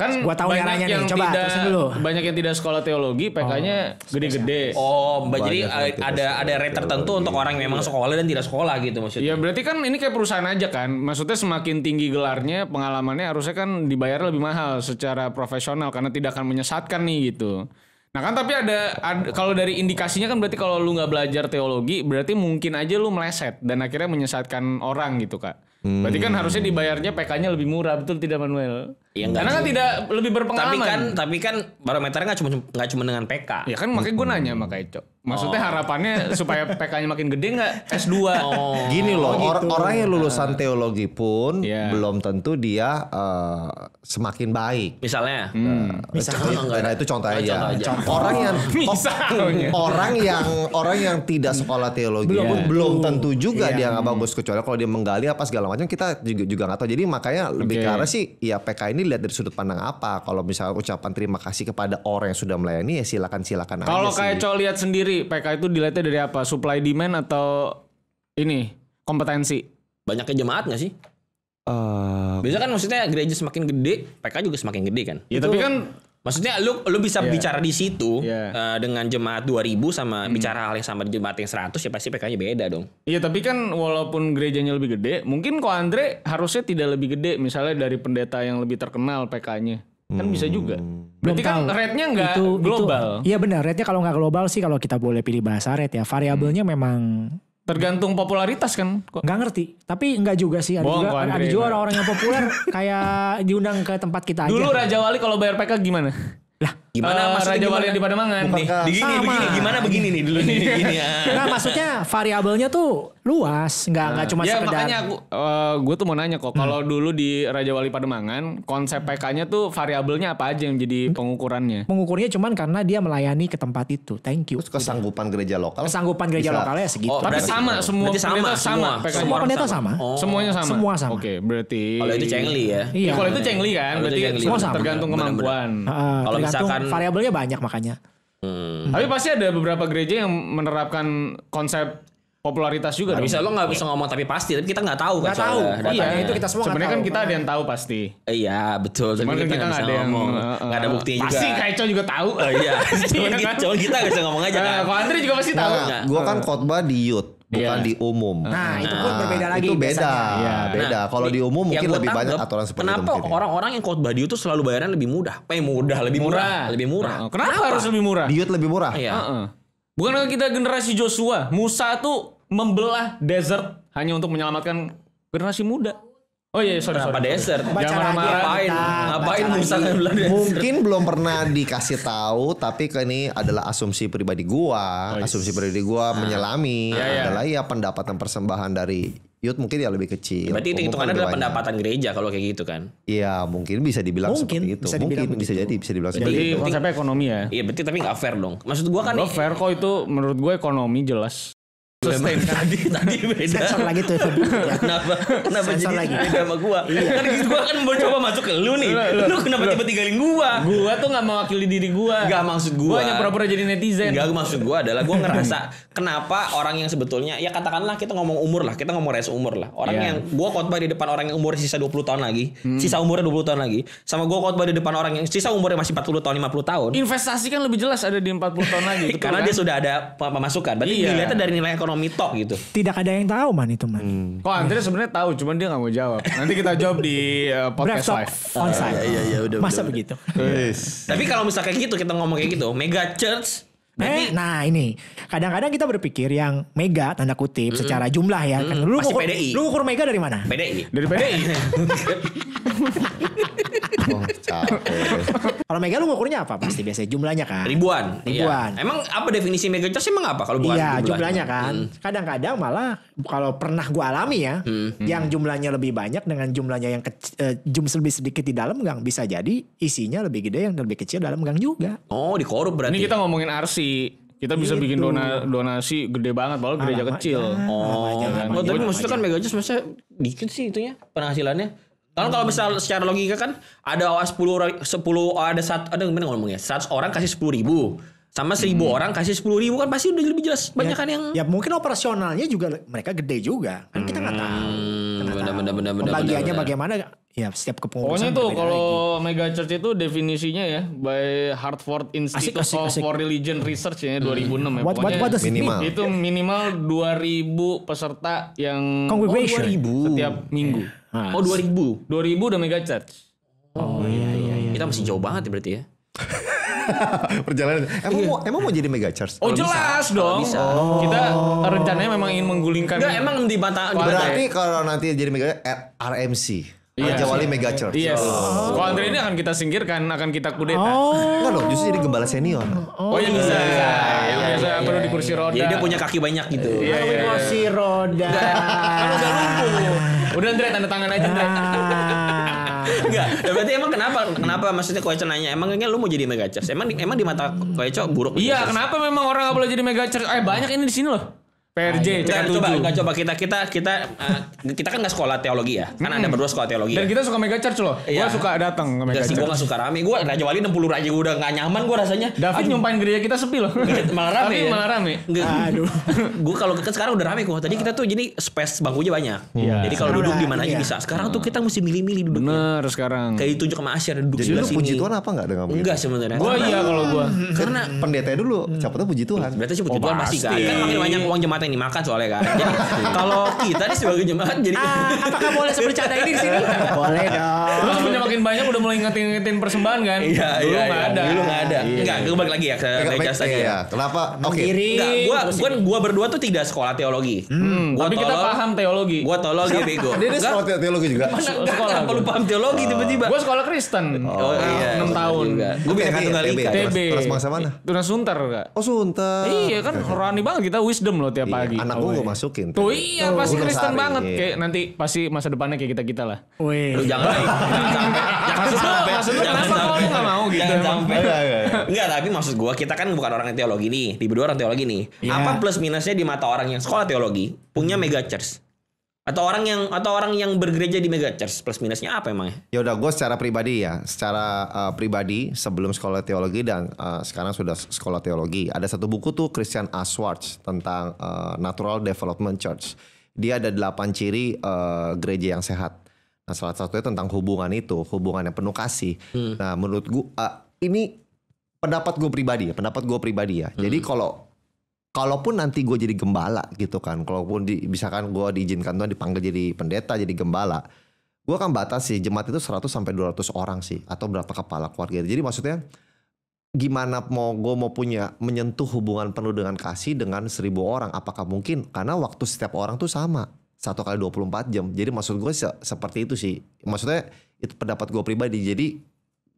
Kan gua tahu banyak yang nih. Coba tidak, dulu. Banyak yang tidak sekolah teologi PK-nya oh, gede-gede. Oh, gede -gede. oh jadi ada ada rate tertentu untuk orang yang memang sekolah dan tidak sekolah gitu maksudnya. Ya berarti kan ini kayak perusahaan aja kan. Maksudnya semakin tinggi gelarnya, pengalamannya harusnya kan dibayar lebih mahal secara profesional karena tidak akan menyesatkan nih gitu. Nah kan tapi ada, ada kalau dari indikasinya kan berarti kalau lu nggak belajar teologi berarti mungkin aja lu meleset dan akhirnya menyesatkan orang gitu kak. Hmm. Berarti kan hmm. harusnya dibayarnya PK-nya lebih murah betul tidak Manuel? Ya, Karena kan tidak lebih berpengalaman. Tapi kan tapi kan barometernya nggak cuma nggak cuma dengan PK. Ya kan makanya gue nanya makanya cok. Maksudnya oh. harapannya supaya PK-nya makin gede nggak S2. Oh. Gini loh, oh, gitu. or orang yang lulusan teologi pun yeah. belum tentu dia uh, semakin baik. Misalnya, eh, hmm. uh, misalnya contoh, nah, itu contoh, oh, aja. Orang yang orang yang orang yang tidak sekolah teologi belum, yeah. Ya, belum tentu juga yeah. dia nggak bagus kecuali kalau dia menggali apa segala macam kita juga juga nggak tahu. Jadi makanya lebih okay. karena sih ya PK ini lihat dari sudut pandang apa. Kalau misalnya ucapan terima kasih kepada orang yang sudah melayani ya silakan silakan aja. Kalau kayak cowok lihat sendiri sendiri PK itu dilihatnya dari apa? Supply demand atau ini kompetensi? Banyaknya jemaat nggak sih? Uh, Biasa kan maksudnya gereja semakin gede, PK juga semakin gede kan? Ya itu, tapi kan maksudnya lu lu bisa yeah. bicara di situ yeah. Iya. uh, dengan jemaat 2000 sama hmm. bicara hal yang sama di jemaat yang 100 ya pasti PK-nya beda dong. Iya, tapi kan walaupun gerejanya lebih gede, mungkin kok Andre harusnya tidak lebih gede misalnya dari pendeta yang lebih terkenal PK-nya kan bisa juga. Berarti kan rate-nya nggak global. Iya benar, rate-nya kalau nggak global sih kalau kita boleh pilih bahasa rate ya. Variabelnya hmm. memang tergantung popularitas kan. Nggak ngerti, tapi nggak juga sih. Ada Boang, juga, ada juga orang-orang yang populer kayak diundang ke tempat kita aja. Dulu Raja Wali kalau bayar PK gimana? Lah, gimana uh, Raja Wali di Pademangan nih? Begini, begini, gimana begini nih dulu nih. Gini, ya. Nah, maksudnya variabelnya tuh luas nggak nggak nah, cuma ya, sekedar makanya aku uh, eh, gue tuh mau nanya kok kalau hmm. dulu di Raja Wali Pademangan konsep PK-nya tuh variabelnya apa aja yang jadi hmm. pengukurannya pengukurnya cuman karena dia melayani ke tempat itu thank you Terus kesanggupan gitu. gereja lokal kesanggupan gereja bisa. lokalnya ya segitu oh, tapi sama semua sama pendeta sama semua, semua sama, sama. Oh. semuanya sama semua sama oke okay, berarti kalau itu cengli ya iya eh, kalau itu cengli kan berarti semua sama tergantung kemampuan ah, kalau misalkan variabelnya banyak makanya Hmm. Tapi pasti ada beberapa gereja yang menerapkan konsep popularitas juga nah, bisa lo nggak iya. bisa ngomong tapi pasti tapi kita nggak tahu gak kan tahu iya itu kita semua sebenarnya kan kita ada yang tahu pasti iya betul cuman kita, kan kita nggak ada yang nggak eh, ada buktinya pasti juga pasti juga tahu Uh, iya cuman, kita, cuman kita nggak bisa ngomong aja eh, kan nah, Andri juga pasti tahu nah, gue kan eh. khotbah di youth iya. bukan yeah. di umum. Nah, nah, itu pun berbeda lagi. Itu beda, ya, beda. Nah, Kalau di umum mungkin lebih banyak aturan seperti kenapa itu. Kenapa ya. orang-orang yang khotbah di itu selalu bayarnya lebih mudah? Eh mudah, lebih murah, lebih murah. kenapa, kenapa harus lebih murah? Di lebih murah. Iya. Uh -uh. Bukankah kita generasi Joshua? Musa tuh membelah desert hanya untuk menyelamatkan generasi muda. Oh iya, iya sorry, Kenapa sorry, desert? Baca Jangan marah ngapain? Ngapain Musa membelah desert? Mungkin belum pernah dikasih tahu, tapi ini adalah asumsi pribadi gua. Oh, iya. asumsi pribadi gua ah. menyelami iya, iya. adalah ya pendapatan persembahan dari Yud mungkin ya lebih kecil. Berarti itu hitungannya adalah banyak. pendapatan gereja kalau kayak gitu kan? Iya mungkin bisa dibilang mungkin, seperti itu. Bisa dibilang mungkin bisa jadi bisa dibilang seperti itu. Konsepnya ekonomi ya? Iya berarti tapi gak fair dong. Maksud gue kan? Gak fair kok itu menurut gue ekonomi jelas sustain kan? tadi tadi beda sensor lagi tuh ya. kenapa iya. kenapa sensor jadi lagi. beda sama gua iya. kan gua kan mau coba masuk ke lu nih lu, kenapa tiba tinggalin gua gua tuh nggak mewakili diri gua gak maksud gua gua hanya pura-pura jadi netizen nggak maksud gua adalah gua ngerasa kenapa orang yang sebetulnya ya katakanlah kita ngomong umur lah kita ngomong res umur lah orang yeah. yang gua khotbah di depan orang yang umur sisa 20 tahun lagi hmm. sisa umurnya 20 tahun lagi sama gua khotbah di depan orang yang sisa umurnya masih 40 tahun 50 tahun investasi kan lebih jelas ada di 40 tahun lagi karena kan? dia sudah ada pemasukan berarti iya. dilihatnya dari nilai ekonomi ekonomi tok gitu. Tidak ada yang tahu man itu man. Hmm. Kok Andre sebenarnya tahu, cuman dia nggak mau jawab. Nanti kita jawab di uh, podcast live. On site. Iya iya, iya udah. Masa udah, begitu. Tapi kalau misalnya kayak gitu kita ngomong kayak gitu, mega church eh, nah ini kadang-kadang kita berpikir yang mega tanda kutip mm, secara jumlah ya. Mm, kan, lu ukur PDI. lu ukur mega dari mana? PDI. Dari PDI. oh, kalau mega lu ngukurnya apa pasti biasanya jumlahnya kan? Ribuan. Iya. Ribuan. Iya. Emang apa definisi mega megachurch emang apa kalau bukan iya, jumlahnya? jumlahnya kan. Hmm. Kadang-kadang hmm. malah kalau pernah gua alami ya, hmm, hmm, hmm. yang jumlahnya lebih banyak dengan jumlahnya yang kecil, uh, eh, lebih sedikit di dalam gang bisa jadi isinya lebih gede yang lebih kecil dalam gang juga. Oh, dikorup berarti. Ini kita ngomongin arsi kita bisa gitu. bikin dona, donasi gede banget padahal gereja kecil. Ya, oh, kan. oh, tapi maksudnya kan mega maksudnya dikit sih itunya penghasilannya karena hmm. kalau misal secara logika kan ada 10 orang 10 ada satu ada gimana ngomongnya? 100 orang kasih 10 ribu sama seribu hmm. orang kasih sepuluh ribu kan pasti udah lebih jelas banyak kan yang ya, ya mungkin operasionalnya juga mereka gede juga kan kita nggak tahu benar-benar hmm, bagiannya bagaimana ya setiap kepengurusan pokoknya tuh kalau mega church itu definisinya ya by Hartford Institute asik, asik, of asik. for Religion hmm. Research ya 2006 hmm. ya what, what, what minimal. itu minimal 2000 peserta yang oh, 2000 setiap minggu yeah. Mas. Ah, oh 2000. 2000 udah mega charge. Oh, oh iya iya, iya, iya iya. Kita masih jauh banget ya berarti ya. Perjalanan. Emang iya. mau emang mau jadi mega charge? Oh kalo jelas bisa. dong. bisa. Oh. Kita rencananya memang ingin menggulingkan. Enggak, emang di Banta Berarti kalau nanti jadi mega eh, RMC. Iya. Raja Wali iya. Mega Church. Yes. Iya. Oh. Kalau Andre ini akan kita singkirkan, akan kita kudeta. Oh. Enggak loh, justru jadi gembala senior. Oh, iya, oh yang bisa. Yeah. yang bisa perlu di kursi roda. Jadi dia punya kaki banyak gitu. Iya, iya, iya. kursi roda. Kalau udah lumpuh. Udah Andre tanda tangan aja Andre. Ah. Enggak, eh, berarti emang kenapa? Kenapa maksudnya Koeco nanya? Emangnya lu mau jadi mega church? Emang di, emang di mata Koeco buruk? Iya, kenapa memang orang gak boleh jadi mega church? Eh banyak ini di sini loh. PRJ nah, iya. coba, coba, coba kita kita kita uh, kita kan nggak sekolah teologi ya kan hmm. ada berdua sekolah teologi dan ya. kita suka mega church loh iya. gue suka datang ke mega church gue nggak suka rame gue raja wali puluh raja gue udah nggak nyaman gue rasanya David nyumpain gereja kita sepi loh iya, malah rame ya? malah rame aduh gue kalau kan sekarang udah rame kok tadi kita tuh jadi space bangkunya banyak yeah. jadi kalau duduk di mana aja iya. bisa sekarang tuh kita mesti milih-milih duduk bener sekarang kayak ditunjuk sama Asyar duduk jadi sini. puji Tuhan apa nggak dengan enggak sebenarnya gue iya kalau gue karena pendeta dulu siapa tuh puji Tuhan berarti sih puji oh, Tuhan kan. pasti kan makin banyak uang jemaat yang dimakan soalnya kan. Jadi kalau kita nih sebagai jemaat jadi ah, apakah boleh sebercanda ini di sini? boleh dong. Terus punya makin banyak udah mulai ngingetin-ngingetin persembahan kan? Iya, dulu iya, iya. ada. Dulu enggak ada. Iya. Enggak, gue balik lagi ya ke gereja iya, iya. tadi. Ya. Iya, kenapa? Oke. Okay. Enggak, gua gua gua berdua tuh tidak sekolah teologi. Hmm, gua tapi tolong, kita paham teologi. Gua teologi bego. Dia sekolah teologi juga. Mana sekolah perlu paham teologi oh. tiba-tiba. Gua sekolah Kristen. Oh, oh iya. 6 tahun. Gua kan tunggal IKA. terus bangsa mana? Tunas Sunter enggak? Oh Sunter. Iya kan rohani banget kita wisdom loh tiap Iya, pagi Anak gue gue ya. masukin. Kan. Tuh iya pasti Kristen banget. Iya. Kayak nanti pasti masa depannya kayak kita-kita lah. Wih. Lu jangan lagi. Maksud lu, maksud lu kenapa lu gak mau gitu? Jangan sampai. Iya, Enggak, tapi maksud gue kita kan bukan orang teologi nih. Di berdua orang teologi nih. Apa plus minusnya di mata orang yang sekolah teologi punya hmm. mega church? atau orang yang atau orang yang bergereja di mega church plus minusnya apa emang Ya udah gue secara pribadi ya, secara uh, pribadi sebelum sekolah teologi dan uh, sekarang sudah sekolah teologi ada satu buku tuh Christian A. tentang uh, Natural Development Church. Dia ada delapan ciri uh, gereja yang sehat. Nah salah satunya tentang hubungan itu, hubungan yang penuh kasih. Hmm. Nah menurut gue uh, ini pendapat gue pribadi ya, pendapat gue pribadi ya. Hmm. Jadi kalau kalaupun nanti gue jadi gembala gitu kan kalaupun di, misalkan gue diizinkan tuh dipanggil jadi pendeta jadi gembala gue kan batas sih jemaat itu 100 sampai 200 orang sih atau berapa kepala keluarga jadi maksudnya gimana mau gue mau punya menyentuh hubungan penuh dengan kasih dengan seribu orang apakah mungkin karena waktu setiap orang tuh sama satu kali 24 jam jadi maksud gue se seperti itu sih maksudnya itu pendapat gue pribadi jadi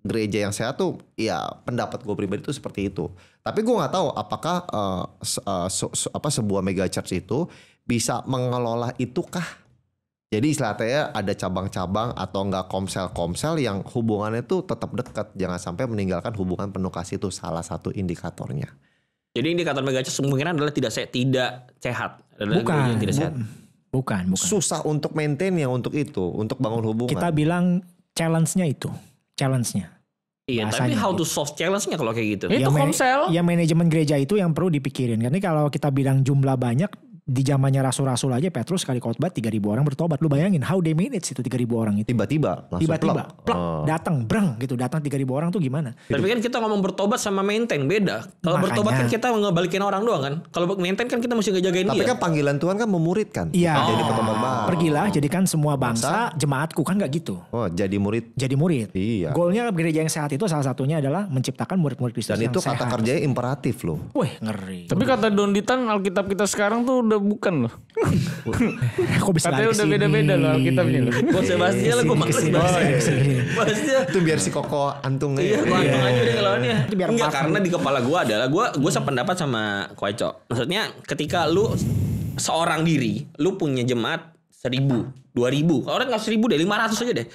gereja yang sehat tuh ya pendapat gue pribadi itu seperti itu tapi gue nggak tahu apakah uh, uh, se se apa sebuah mega church itu bisa mengelola itu kah? Jadi istilahnya ada cabang-cabang atau enggak komsel-komsel yang hubungannya itu tetap dekat. Jangan sampai meninggalkan hubungan penuh kasih itu salah satu indikatornya. Jadi indikator mega church kemungkinan adalah tidak se tidak sehat. Adalah bukan, tidak sehat. bukan, bukan. Susah untuk maintain yang untuk itu, untuk bangun hubungan. Kita bilang challenge-nya itu, challenge-nya Iya, tapi how to gitu. solve challenge-nya kalau kayak gitu. Ya, itu komsel. Ya manajemen gereja itu yang perlu dipikirin. Karena kalau kita bilang jumlah banyak di zamannya rasul-rasul aja Petrus sekali khotbah 3000 orang bertobat. Lu bayangin how they manage itu 3000 orang itu. Tiba-tiba Tiba-tiba plak, oh. datang breng gitu, datang 3000 orang tuh gimana? Tapi kan kita ngomong bertobat sama maintain beda. Kalau bertobat kan kita ngebalikin orang doang kan. Kalau maintain kan kita mesti ngejagain Tapi dia. Tapi kan panggilan Tuhan kan memuridkan. Iya. Oh. Jadi pengembang. Pergilah jadikan semua bangsa, bangsa jemaatku kan nggak gitu. Oh, jadi murid. Jadi murid. Iya. Goalnya gereja yang sehat itu salah satunya adalah menciptakan murid-murid Kristus Dan yang itu kata kerjanya imperatif loh. Wih, ngeri. Tapi kata Don Ditan Alkitab kita sekarang tuh udah bukan loh. Kok bisa Katanya udah beda-beda loh kita loh. Kok iya, Sebastian iya, lah, gue males bahasnya. Itu biar si Koko antung aja. Iya, gue antung aja udah ngelawannya. Enggak, karena di kepala gue adalah, gue gue sependapat sama Koeco. Maksudnya ketika lu seorang diri, lu punya jemaat seribu, dua ribu. Orang nggak seribu deh, lima ratus aja deh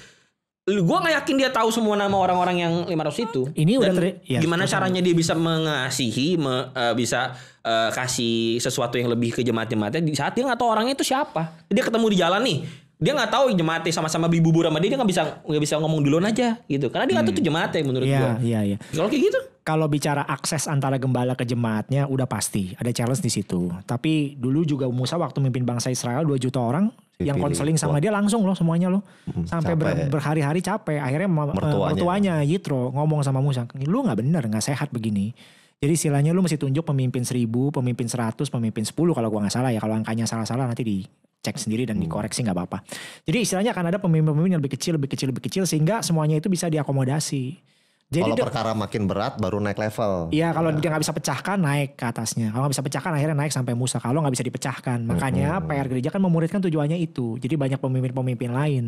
gue nggak yakin dia tahu semua nama orang-orang yang 500 itu. Ini udah ya, gimana caranya dia bisa mengasihi, me, uh, bisa uh, kasih sesuatu yang lebih ke jemaat-jemaatnya di saat dia nggak tahu orangnya itu siapa. Dia ketemu di jalan nih, dia nggak tahu jemaatnya sama-sama beli bubur sama dia dia nggak bisa nggak bisa ngomong duluan aja gitu karena dia nggak hmm. tahu jemaatnya menurut yeah, gua. Iya yeah, iya. Yeah. Kalau kayak gitu? Kalau bicara akses antara gembala ke jemaatnya udah pasti ada challenge di situ. Tapi dulu juga Musa waktu memimpin bangsa Israel 2 juta orang Dipilih. yang konseling sama dia langsung loh semuanya loh hmm, sampai ber, berhari-hari capek akhirnya mertuanya, eh, mertuanya Yitro ngomong sama Musa lu nggak bener nggak sehat begini jadi istilahnya lu mesti tunjuk pemimpin seribu, pemimpin seratus, pemimpin sepuluh kalau gua nggak salah ya. Kalau angkanya salah-salah nanti di cek hmm. sendiri dan hmm. dikoreksi nggak apa-apa. Jadi istilahnya akan ada pemimpin-pemimpin yang lebih kecil, lebih kecil, lebih kecil sehingga semuanya itu bisa diakomodasi. Jadi kalau perkara makin berat baru naik level. Iya kalau ya. dia nggak bisa pecahkan naik ke atasnya. Kalau nggak bisa pecahkan akhirnya naik sampai Musa. Kalau nggak bisa dipecahkan, hmm, makanya hmm. PR gereja kan memuridkan tujuannya itu. Jadi banyak pemimpin-pemimpin lain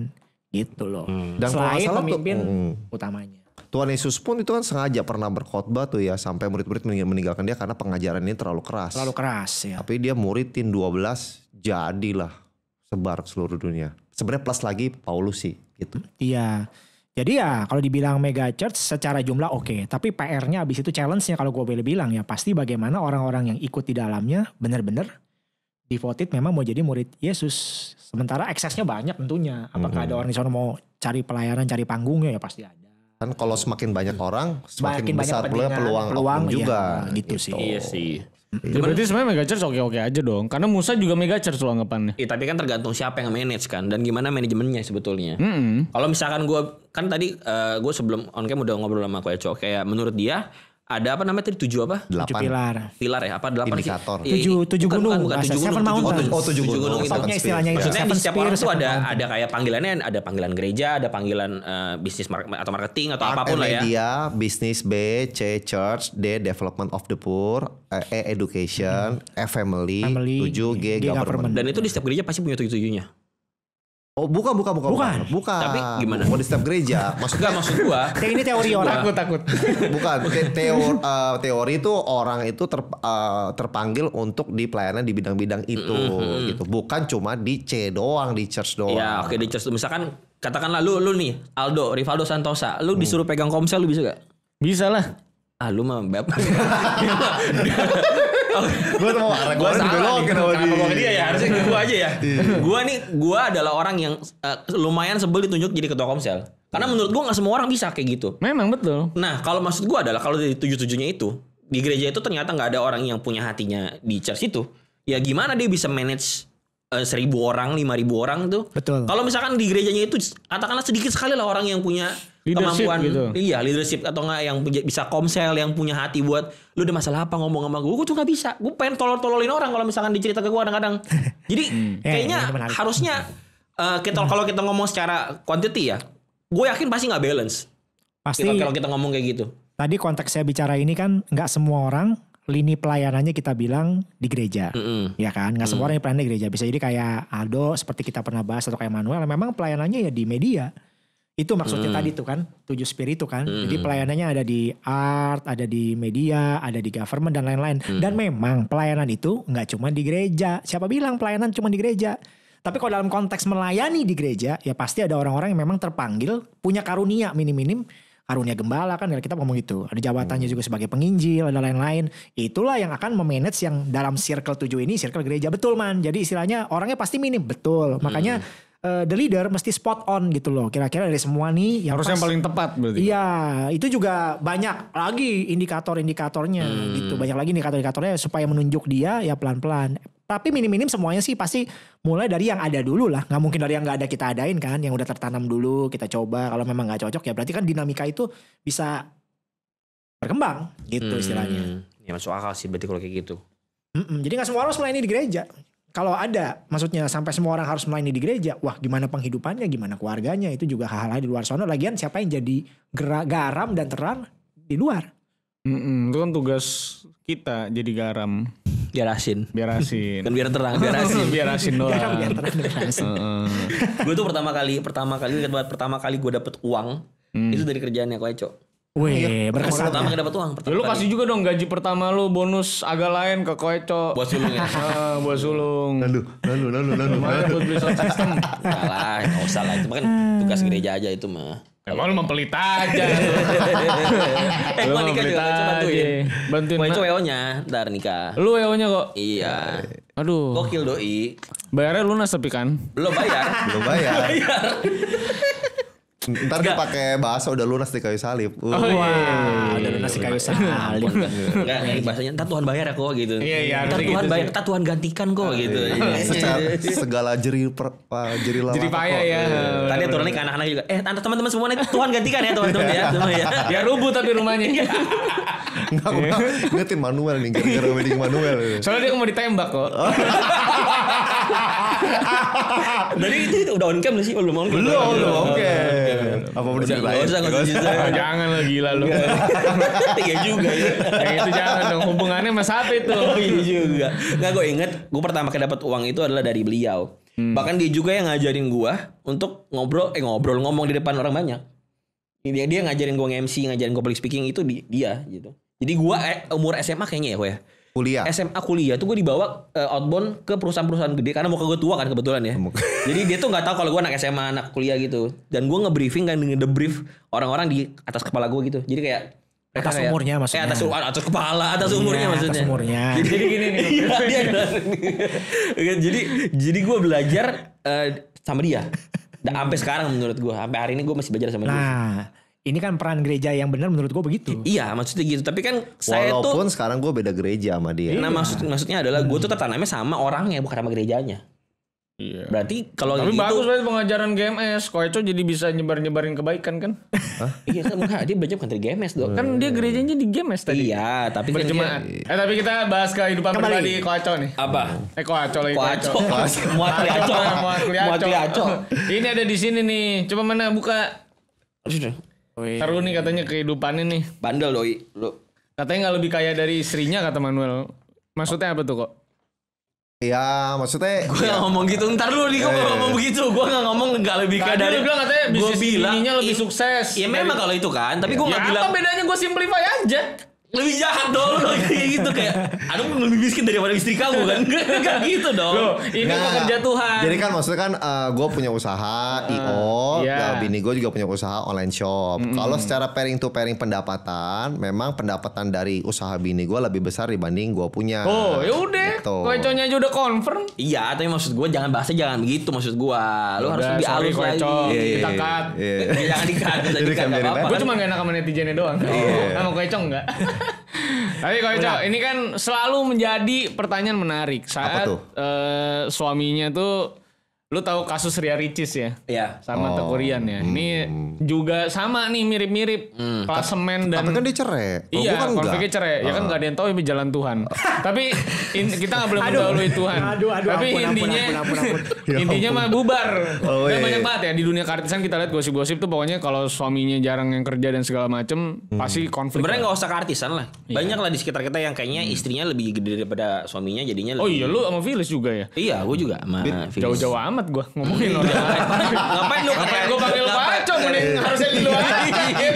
gitu loh. Hmm. Dan Selain pemimpin tuh, hmm. utamanya. Tuhan Yesus pun itu kan sengaja pernah berkhotbah tuh ya sampai murid-murid meninggalkan dia karena pengajaran ini terlalu keras. Terlalu keras ya. Tapi dia muridin 12 jadilah sebar seluruh dunia. Sebenarnya plus lagi Paulus sih gitu. Iya. Jadi ya kalau dibilang mega church secara jumlah oke, okay. tapi PR-nya abis itu challenge-nya kalau gue boleh bilang ya pasti bagaimana orang-orang yang ikut di dalamnya benar-benar devoted memang mau jadi murid Yesus. Sementara eksesnya banyak tentunya. Apakah mm -hmm. ada orang di sana mau cari pelayanan, cari panggungnya ya pasti ada kan kalau semakin banyak orang semakin, banyak besar pula peluang peluang juga iya, nah, gitu, gitu sih iya sih Ya berarti sebenarnya mega church oke-oke aja dong. Karena Musa juga mega church loh anggapannya. Iya, tapi kan tergantung siapa yang manage kan dan gimana manajemennya sebetulnya. Mm -hmm. Kalau misalkan gue kan tadi uh, eh, gue sebelum on cam udah ngobrol sama Koeco kayak menurut dia ada apa namanya tadi tujuh apa? Delapan. Tujuh pilar. Pilar ya apa delapan? Indikator. Ya, tujuh iya. tujuh gunung. Bukan, bukan, tujuh gunung. Seven Tujuh, oh tujuh gunung. gunung itu. istilahnya itu. Maksudnya di setiap orang itu ada ada kayak panggilannya ada panggilan gereja, ada panggilan uh, bisnis market, atau marketing atau Art apapun lah ya. Media, bisnis B, C church, D development of the poor, E, e education, F family, tujuh G, G government. Dan itu di setiap gereja pasti punya tujuh tujuhnya. Oh buka buka buka bukan bukan, tapi gimana mau di setiap gereja maksudnya gak maksud gua kayak ini teori orang takut takut bukan te eh, teori uh, teori itu orang itu ter uh, terpanggil untuk di pelayanan di bidang-bidang itu mm -hmm. gitu bukan cuma di C doang di church doang ya oke okay, di church misalkan katakanlah lu lu nih Aldo Rivaldo Santosa lu hmm. disuruh pegang komsel lu bisa gak bisa lah ah lu mah bapak gue sama, mau arah gue dibelokin dia. Sama dia ya harusnya iya. gue aja ya. Iya. gue nih gue adalah orang yang eh, lumayan sebel ditunjuk jadi ketua komsel. Karena iya. menurut gue gak semua orang bisa kayak gitu. Memang betul. Nah kalau maksud gue adalah kalau dari tujuh tujuhnya itu di gereja itu ternyata gak ada orang yang punya hatinya di church itu. Ya gimana dia bisa manage eh, seribu orang, lima ribu orang tuh? Betul. Kalau misalkan di gerejanya itu katakanlah sedikit sekali lah orang yang punya leadership kemampuan gitu. iya leadership atau enggak yang bisa komsel yang punya hati buat lu ada masalah apa ngomong sama gue gue tuh nggak bisa gue pengen tolol-tololin orang kalau misalkan dicerita ke gue kadang-kadang jadi hmm. Eh, kayaknya eh, harusnya uh, kita kalau kita ngomong secara quantity ya gue yakin pasti nggak balance pasti kalau kita ngomong kayak gitu tadi konteks saya bicara ini kan nggak semua orang lini pelayanannya kita bilang di gereja, mm -hmm. ya kan? Nggak semua orang yang pelayanan di gereja bisa jadi kayak Aldo seperti kita pernah bahas atau kayak Manuel, memang pelayanannya ya di media, itu maksudnya hmm. tadi tuh kan, tujuh spirit itu kan. Hmm. Jadi pelayanannya ada di art, ada di media, ada di government dan lain-lain. Hmm. Dan memang pelayanan itu nggak cuma di gereja. Siapa bilang pelayanan cuma di gereja? Tapi kalau dalam konteks melayani di gereja, ya pasti ada orang-orang yang memang terpanggil, punya karunia minim-minim, karunia gembala kan kita ngomong itu. Ada jabatannya hmm. juga sebagai penginjil, ada lain-lain. Itulah yang akan memanage yang dalam circle tujuh ini, circle gereja. Betul man, jadi istilahnya orangnya pasti minim, betul. Makanya hmm uh, the leader mesti spot on gitu loh. Kira-kira dari semua nih yang harus pas. yang paling tepat berarti. Iya, itu juga banyak lagi indikator-indikatornya hmm. gitu. Banyak lagi indikator-indikatornya supaya menunjuk dia ya pelan-pelan. Tapi minim-minim semuanya sih pasti mulai dari yang ada dulu lah. Nggak mungkin dari yang nggak ada kita adain kan. Yang udah tertanam dulu kita coba. Kalau memang nggak cocok ya berarti kan dinamika itu bisa berkembang gitu hmm. istilahnya. Ya masuk akal sih berarti kalau kayak gitu. Mm -mm. Jadi nggak semua orang harus melayani di gereja kalau ada, maksudnya sampai semua orang harus melayani di gereja, wah gimana penghidupannya, gimana keluarganya, itu juga hal-hal di luar sana. Lagian siapa yang jadi garam dan terang di luar? Mm -mm, itu kan tugas kita jadi garam. Biar asin. Biar asin. kan biar terang, biar asin. biar asin doang. Garam, biar terang, biar asin. gue tuh pertama kali, pertama kali, pertama kali gue dapet uang, mm. itu dari kerjaannya kok cok Wih, iya. berkesan. Pertama ya. dapat uang. Pertama lu kasih juga dong gaji pertama lu bonus agak lain ke Koeco. Buat sulung ya. Ah, buat sulung. Lalu, lalu, lalu, lalu. Lumayan buat beli sound system. Salah, enggak usah lah. Itu kan tugas gereja aja itu mah. Emang lu mempelit aja. eh, gua nikah juga aja. bantuin. Bantuin. Mau itu WO-nya, ntar nikah. Lu WO-nya kok? Iya. Aduh. Gokil doi. Bayarnya lunas tapi kan? Belum bayar. Belum bayar. Ntar dia pakai bahasa udah lunas di kayu salib. Wah, Oh, wow, iya. udah lunas di kayu salib. Enggak, bahasanya entar Tuhan bayar ya aku gitu. Iya, iya. Entar Tuhan gitu, bayar, entar Tuhan gantikan kok ah, gitu. Iya. Iya. Secara, segala jeri per, jeri lama. Jeri payah ya. Iya. Tadi turunnya ke anak-anak juga. Eh, tante teman-teman semua nih Tuhan gantikan ya teman-teman ya. ya. Ya rubuh tapi rumahnya. Enggak, aku ingetin Manuel nih, gara-gara wedding Manuel. Soalnya dia mau ditembak kok. Jadi itu udah on cam sih? Belum on cam. Belum, belum on cam. Oh, apa boleh dibayar? usah, Jangan lah gila lu. Iya juga ya. Yang itu jangan dong hubungannya sama sapi tuh. Oh, iya juga. nggak gue inget, gue pertama kali dapat uang itu adalah dari beliau. Hmm. Bahkan dia juga yang ngajarin gue untuk ngobrol eh ngobrol ngomong di depan orang banyak. ini Dia dia ngajarin gue nge-MC, ngajarin gue public speaking itu dia gitu. Jadi gue eh, umur SMA kayaknya ya gue ya kuliah SMA kuliah tuh gue dibawa uh, outbound ke perusahaan-perusahaan gede karena muka gue tua kan kebetulan ya Muka. jadi dia tuh nggak tahu kalau gue anak SMA anak kuliah gitu dan gue ngebriefing kan dengan debrief orang-orang di atas kepala gue gitu jadi kayak atas kayak, umurnya maksudnya. Eh, atas, atas kepala, atas iya, umurnya umurnya maksudnya. Atas umurnya. Jadi, jadi gini nih. Iya, dia, dia, kan. jadi jadi gue belajar uh, sama dia. Nah, sampai sekarang menurut gue, sampai hari ini gue masih belajar sama nah, dia ini kan peran gereja yang benar menurut gue begitu. Iya maksudnya gitu. Tapi kan saya Walaupun tuh, sekarang gue beda gereja sama dia. Nah iya. maksud, maksudnya adalah gue tuh tertanamnya sama orangnya bukan sama gerejanya. Iya. Berarti kalau Tapi gitu, bagus banget pengajaran GMS. itu jadi bisa nyebar-nyebarin kebaikan kan? iya, kan dia belajar bukan dari GMS, Dok. Kan dia gerejanya di GMS tadi. Iya, tapi kan dia... Eh, tapi kita bahas kehidupan Kembali. pribadi Koaco nih. Apa? Eh, Koaco lagi Koaco. Muat Koaco. Muat Koaco. Ini ada di sini nih. Coba mana buka. Seru nih katanya kehidupannya nih. Bandel doi. Lu. Katanya gak lebih kaya dari istrinya kata Manuel. Maksudnya apa tuh kok? Iya maksudnya Gue ya. ngomong gitu Ntar lu nih gue eh. Iya. ngomong begitu Gue gak ngomong gak lebih kaya dari gue bilang katanya bisnis bilang, ininya lebih sukses Ya memang kalau itu kan Tapi iya. ya. gue gak ya bilang apa bedanya gue simplify aja lebih jahat dong lo kayak gitu kayak aduh lebih miskin daripada istri kamu kan gak gitu dong Loh, ini nah, pekerja Tuhan jadi kan maksudnya kan uh, eh, gue punya usaha uh, io yeah. bini gue juga punya usaha online shop mm -hmm. kalau secara pairing to pairing pendapatan memang pendapatan dari usaha bini gue lebih besar dibanding gue punya oh yaudah gitu. koeconya juga udah confirm iya tapi maksud gue jangan bahasnya jangan begitu maksud gue lo ya harus lebih halus lagi yeah, iya, kita cut yeah. jangan dikat jadi kan apa-apa gue cuma gak enak sama netizennya doang oh. sama koecong gak tapi kalau itu, ini kan selalu menjadi pertanyaan menarik saat Apa tuh? Uh, suaminya tuh Lu tahu kasus Ria Ricis ya? Iya. Sama oh. Teguh ya. Ini hmm. juga sama nih mirip-mirip hmm. klasemen dan Tapi kan dia cerai. iya, kan konfliknya cerai. Uh. Ya kan ah. nggak ada yang tahu ini jalan Tuhan. tapi in, kita nggak boleh mendahului Tuhan. Aduh, aduh, tapi ampun, intinya ampun, ampun, ampun, ampun. intinya mah bubar. Oh, iya. banyak iya. banget ya di dunia kartisan kita lihat gosip-gosip tuh pokoknya kalau suaminya jarang yang kerja dan segala macem hmm. pasti konflik. Sebenarnya nggak usah kartisan lah. Iya. Banyak iya. lah di sekitar kita yang kayaknya hmm. istrinya lebih gede daripada suaminya jadinya lebih... Oh iya, lu sama Phyllis juga ya? Iya, gue juga sama Jauh-jauh amat amat gue ngomongin lain. Ngapain lu? Ngapain gue panggil lu pacong nih? Iya. Harusnya lu aja. Iya.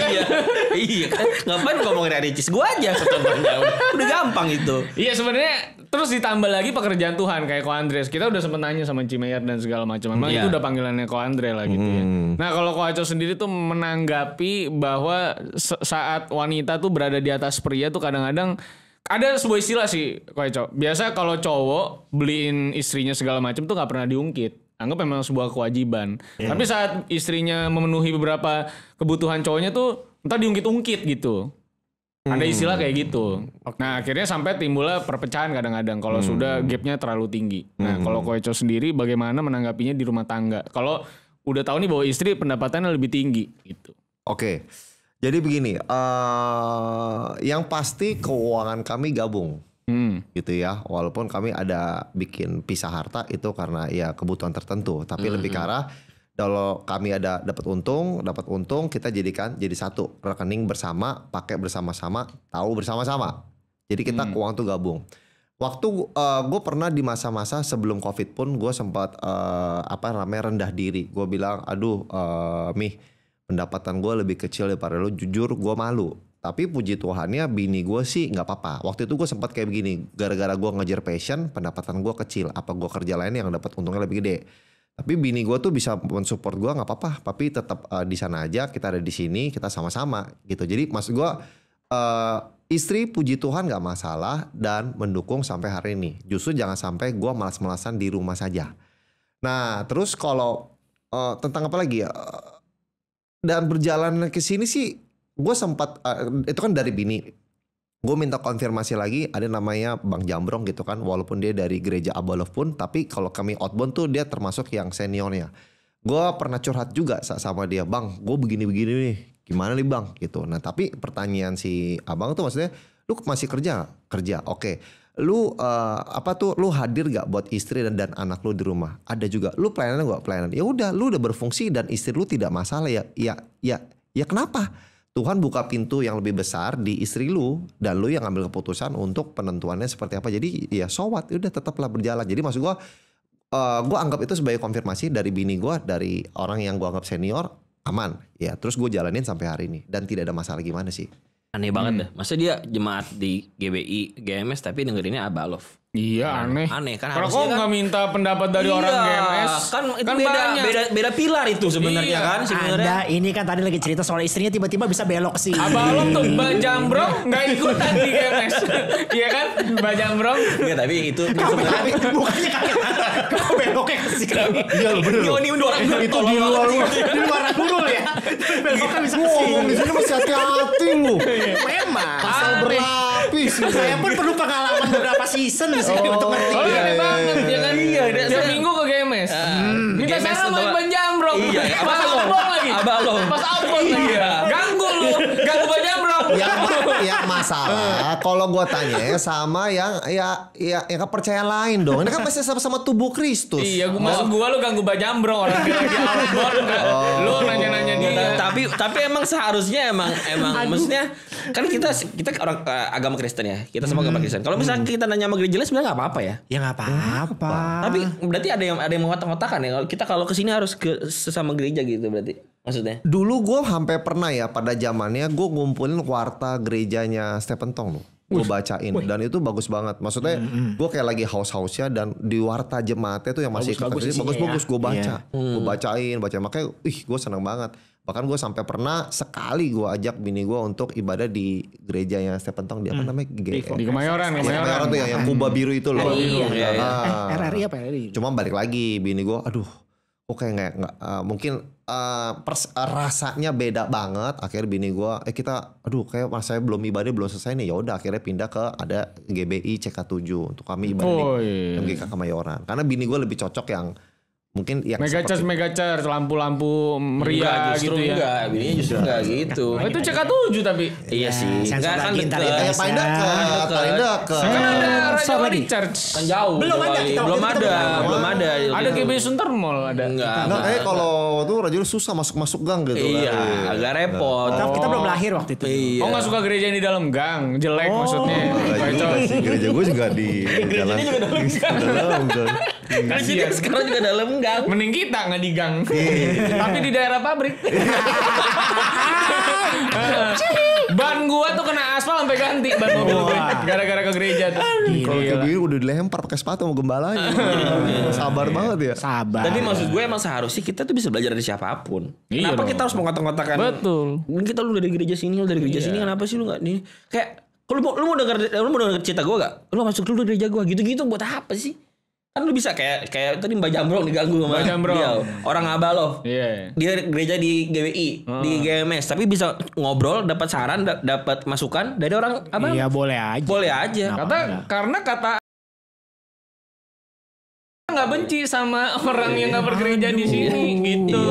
Iya. Ngapain ngomongin cis gue aja contohnya. Udah gampang itu. Iya sebenarnya terus ditambah lagi pekerjaan Tuhan kayak Ko Andres. Kita udah sempet nanya sama Cimeyer dan segala macam. Memang iya. itu udah panggilannya Ko Andre lah gitu ya. Hmm. Nah kalau Ko Aco sendiri tuh menanggapi bahwa saat wanita tuh berada di atas pria tuh kadang-kadang ada sebuah istilah sih ko cowok biasa kalau cowok beliin istrinya segala macam tuh nggak pernah diungkit anggap memang sebuah kewajiban. Yeah. Tapi saat istrinya memenuhi beberapa kebutuhan cowoknya tuh entah diungkit-ungkit gitu. Hmm. Ada istilah kayak gitu. Nah akhirnya sampai timbullah perpecahan kadang-kadang kalau hmm. sudah gapnya terlalu tinggi. Nah hmm. kalau Koeco sendiri bagaimana menanggapinya di rumah tangga? Kalau udah tahu nih bahwa istri pendapatannya lebih tinggi gitu. Oke. Okay. Jadi begini, uh, yang pasti keuangan kami gabung hmm. gitu ya walaupun kami ada bikin pisah harta itu karena ya kebutuhan tertentu tapi hmm. lebih ke hmm. arah kalau kami ada dapat untung, dapat untung kita jadikan jadi satu rekening bersama, pakai bersama-sama, tahu bersama-sama. Jadi kita hmm. keuangan tuh gabung. Waktu uh, eh, gue pernah di masa-masa sebelum covid pun gue sempat uh, apa namanya rendah diri. Gue bilang, aduh, uh, mih pendapatan gue lebih kecil daripada lo. Jujur, gue malu tapi puji Tuhannya bini gue sih nggak apa-apa. Waktu itu gue sempat kayak begini, gara-gara gue ngejar passion, pendapatan gue kecil. Apa gue kerja lain yang dapat untungnya lebih gede. Tapi bini gue tuh bisa mensupport gue nggak apa-apa. Tapi tetap uh, di sana aja, kita ada di sini, kita sama-sama gitu. Jadi mas gue uh, istri puji Tuhan nggak masalah dan mendukung sampai hari ini. Justru jangan sampai gue malas-malasan di rumah saja. Nah terus kalau uh, tentang apa lagi ya? Uh, dan berjalan ke sini sih gue sempat uh, itu kan dari bini gue minta konfirmasi lagi ada namanya Bang Jambrong gitu kan walaupun dia dari gereja Abolof pun tapi kalau kami outbound tuh dia termasuk yang seniornya gue pernah curhat juga sama dia bang gue begini begini nih gimana nih bang gitu nah tapi pertanyaan si abang tuh maksudnya lu masih kerja kerja oke okay. lu uh, apa tuh lu hadir gak buat istri dan, dan anak lu di rumah ada juga lu pelayanan gak pelayanan ya udah lu udah berfungsi dan istri lu tidak masalah ya ya ya ya kenapa Tuhan buka pintu yang lebih besar di istri lu dan lu yang ambil keputusan untuk penentuannya seperti apa. Jadi ya sowat ya udah tetaplah berjalan. Jadi maksud gua uh, gua anggap itu sebagai konfirmasi dari bini gua dari orang yang gua anggap senior aman. Ya, terus gue jalanin sampai hari ini dan tidak ada masalah gimana sih. Aneh banget hmm. dah. Masa dia jemaat di GBI, GMS tapi dengerinnya Abalov. Iya aneh. Aneh kan Kalau kok kan nggak kan, minta pendapat dari iya, orang GMS kan itu kan beda, banyak. beda beda pilar itu sebenarnya iya. kan sebenarnya. Anda ini kan tadi lagi cerita soal istrinya tiba-tiba bisa belok sih. Abang lo tuh Mbak Jambrong nggak ikutan di GMS. Iya kan Mbak Jambrong? Iya tapi itu sebenarnya kan- bukannya kaget. Kau beloknya ke sini. Iya benar. Ini udah orang itu di luar di luar dulu ya. Gitu. Beloknya bisa ke sini. Ngomong di sini masih hati-hati lu. Memang. Pasal berlaku sih. Saya pun perlu pengalaman beberapa season sih oh, untuk ngerti. Oh, iya, banget Iya, kan iya. Iya, iya minggu ke Games. Ah. Hmm, Minta saran main banjambrok. Iya, iya. pas abang lagi. Abang Pas outbound. Iya. Ganggu lu. Ganggu banjambrok. Ya, ya masalah kalau gue tanya ya sama yang ya ya yang kepercayaan lain dong. Ini kan pasti sama-sama tubuh Kristus. Iya, gue oh. masuk gue lu ganggu bro. orang dia lagi outbound kan? Oh. Lu nanya-nanya dia. tapi tapi emang seharusnya emang emang maksudnya kan kita kita orang eh, agama Kristen ya. Kita semua hmm. agama Kristen. Kalau misalnya hmm. kita nanya sama gereja sebenarnya nggak apa-apa ya. Ya nggak apa-apa. Tapi berarti ada yang ada yang mengotak otakan ya. Kita kalau kesini harus ke sesama gereja gitu berarti maksudnya? Dulu gue sampai pernah ya pada zamannya gue ngumpulin warta gerejanya Stephen Tong loh. Gue bacain Wih. dan itu bagus banget. Maksudnya mm -hmm. hmm. gue kayak lagi haus-hausnya dan di warta jemaatnya tuh yang masih bagus-bagus bagus, bagus, ya. gue baca. Yeah. Hmm. Gue bacain, baca makanya ih gue seneng banget. Bahkan gue sampai pernah sekali gue ajak bini gue untuk ibadah di gereja yang Stephen Tong di apa hmm. namanya? G di Kemayoran, Kemayoran. Kemayoran tuh yang, yang Kuba Biru itu loh. Iya, iya, iya. Nah, RRI apa RRI Cuma balik lagi bini gue, aduh oke okay, nggak uh, mungkin uh, pers eh, rasanya beda banget akhirnya bini gue eh kita aduh kayak mas saya belum ibadah belum selesai nih ya udah akhirnya pindah ke ada GBI CK7 untuk kami ibadah oh, di iya. iya, iya. MGK Kemayoran karena bini gue lebih cocok yang mungkin ya mega charge mega charge lampu-lampu meriah enggak, gitu ya enggak ini justru enggak iya. gitu nah, itu ck tujuh tapi iya sih enggak kan dekat ya paling dekat ah, paling dekat sor di charge kan jauh belum ada kita belum ada belum ada ada GB Sunter Mall ada enggak kayak kalau tuh Raja susah masuk-masuk gang gitu iya agak repot oh. kita belum lahir waktu itu iya. oh enggak suka gereja di dalam gang jelek oh. maksudnya iya, gereja gue juga di gereja juga dalam gang kan jadi sekarang juga dalam gang mending kita nggak di gang iya. tapi di daerah pabrik ban gua tuh kena aspal sampai ganti ban mobil gue gara-gara ke gereja tuh kalau ke gue udah dilempar pakai sepatu sama gembalanya sabar banget ya sabar tapi maksud gue emang seharusnya kita tuh bisa belajar dari siapapun iya kenapa kita harus mengotak-ngotakan betul Mungkin kita lu dari gereja sini lu dari gereja iya. sini kenapa sih lu nggak nih kayak kalau lu mau denger lu mau denger cerita gue gak lu masuk dulu dari jago gitu gitu buat apa sih kan lu bisa kayak kayak tadi Mbak Jambrong diganggu sama Mbak Jambrong. Dia, orang abah loh Yeah. Dia gereja di GWI, di GMS, tapi bisa ngobrol, dapat saran, dapat masukan dari orang abal. Iya, boleh aja. Boleh aja. Kenapa kata karena kata iya. nggak benci sama orang yang iya. nggak bergereja di sini gitu.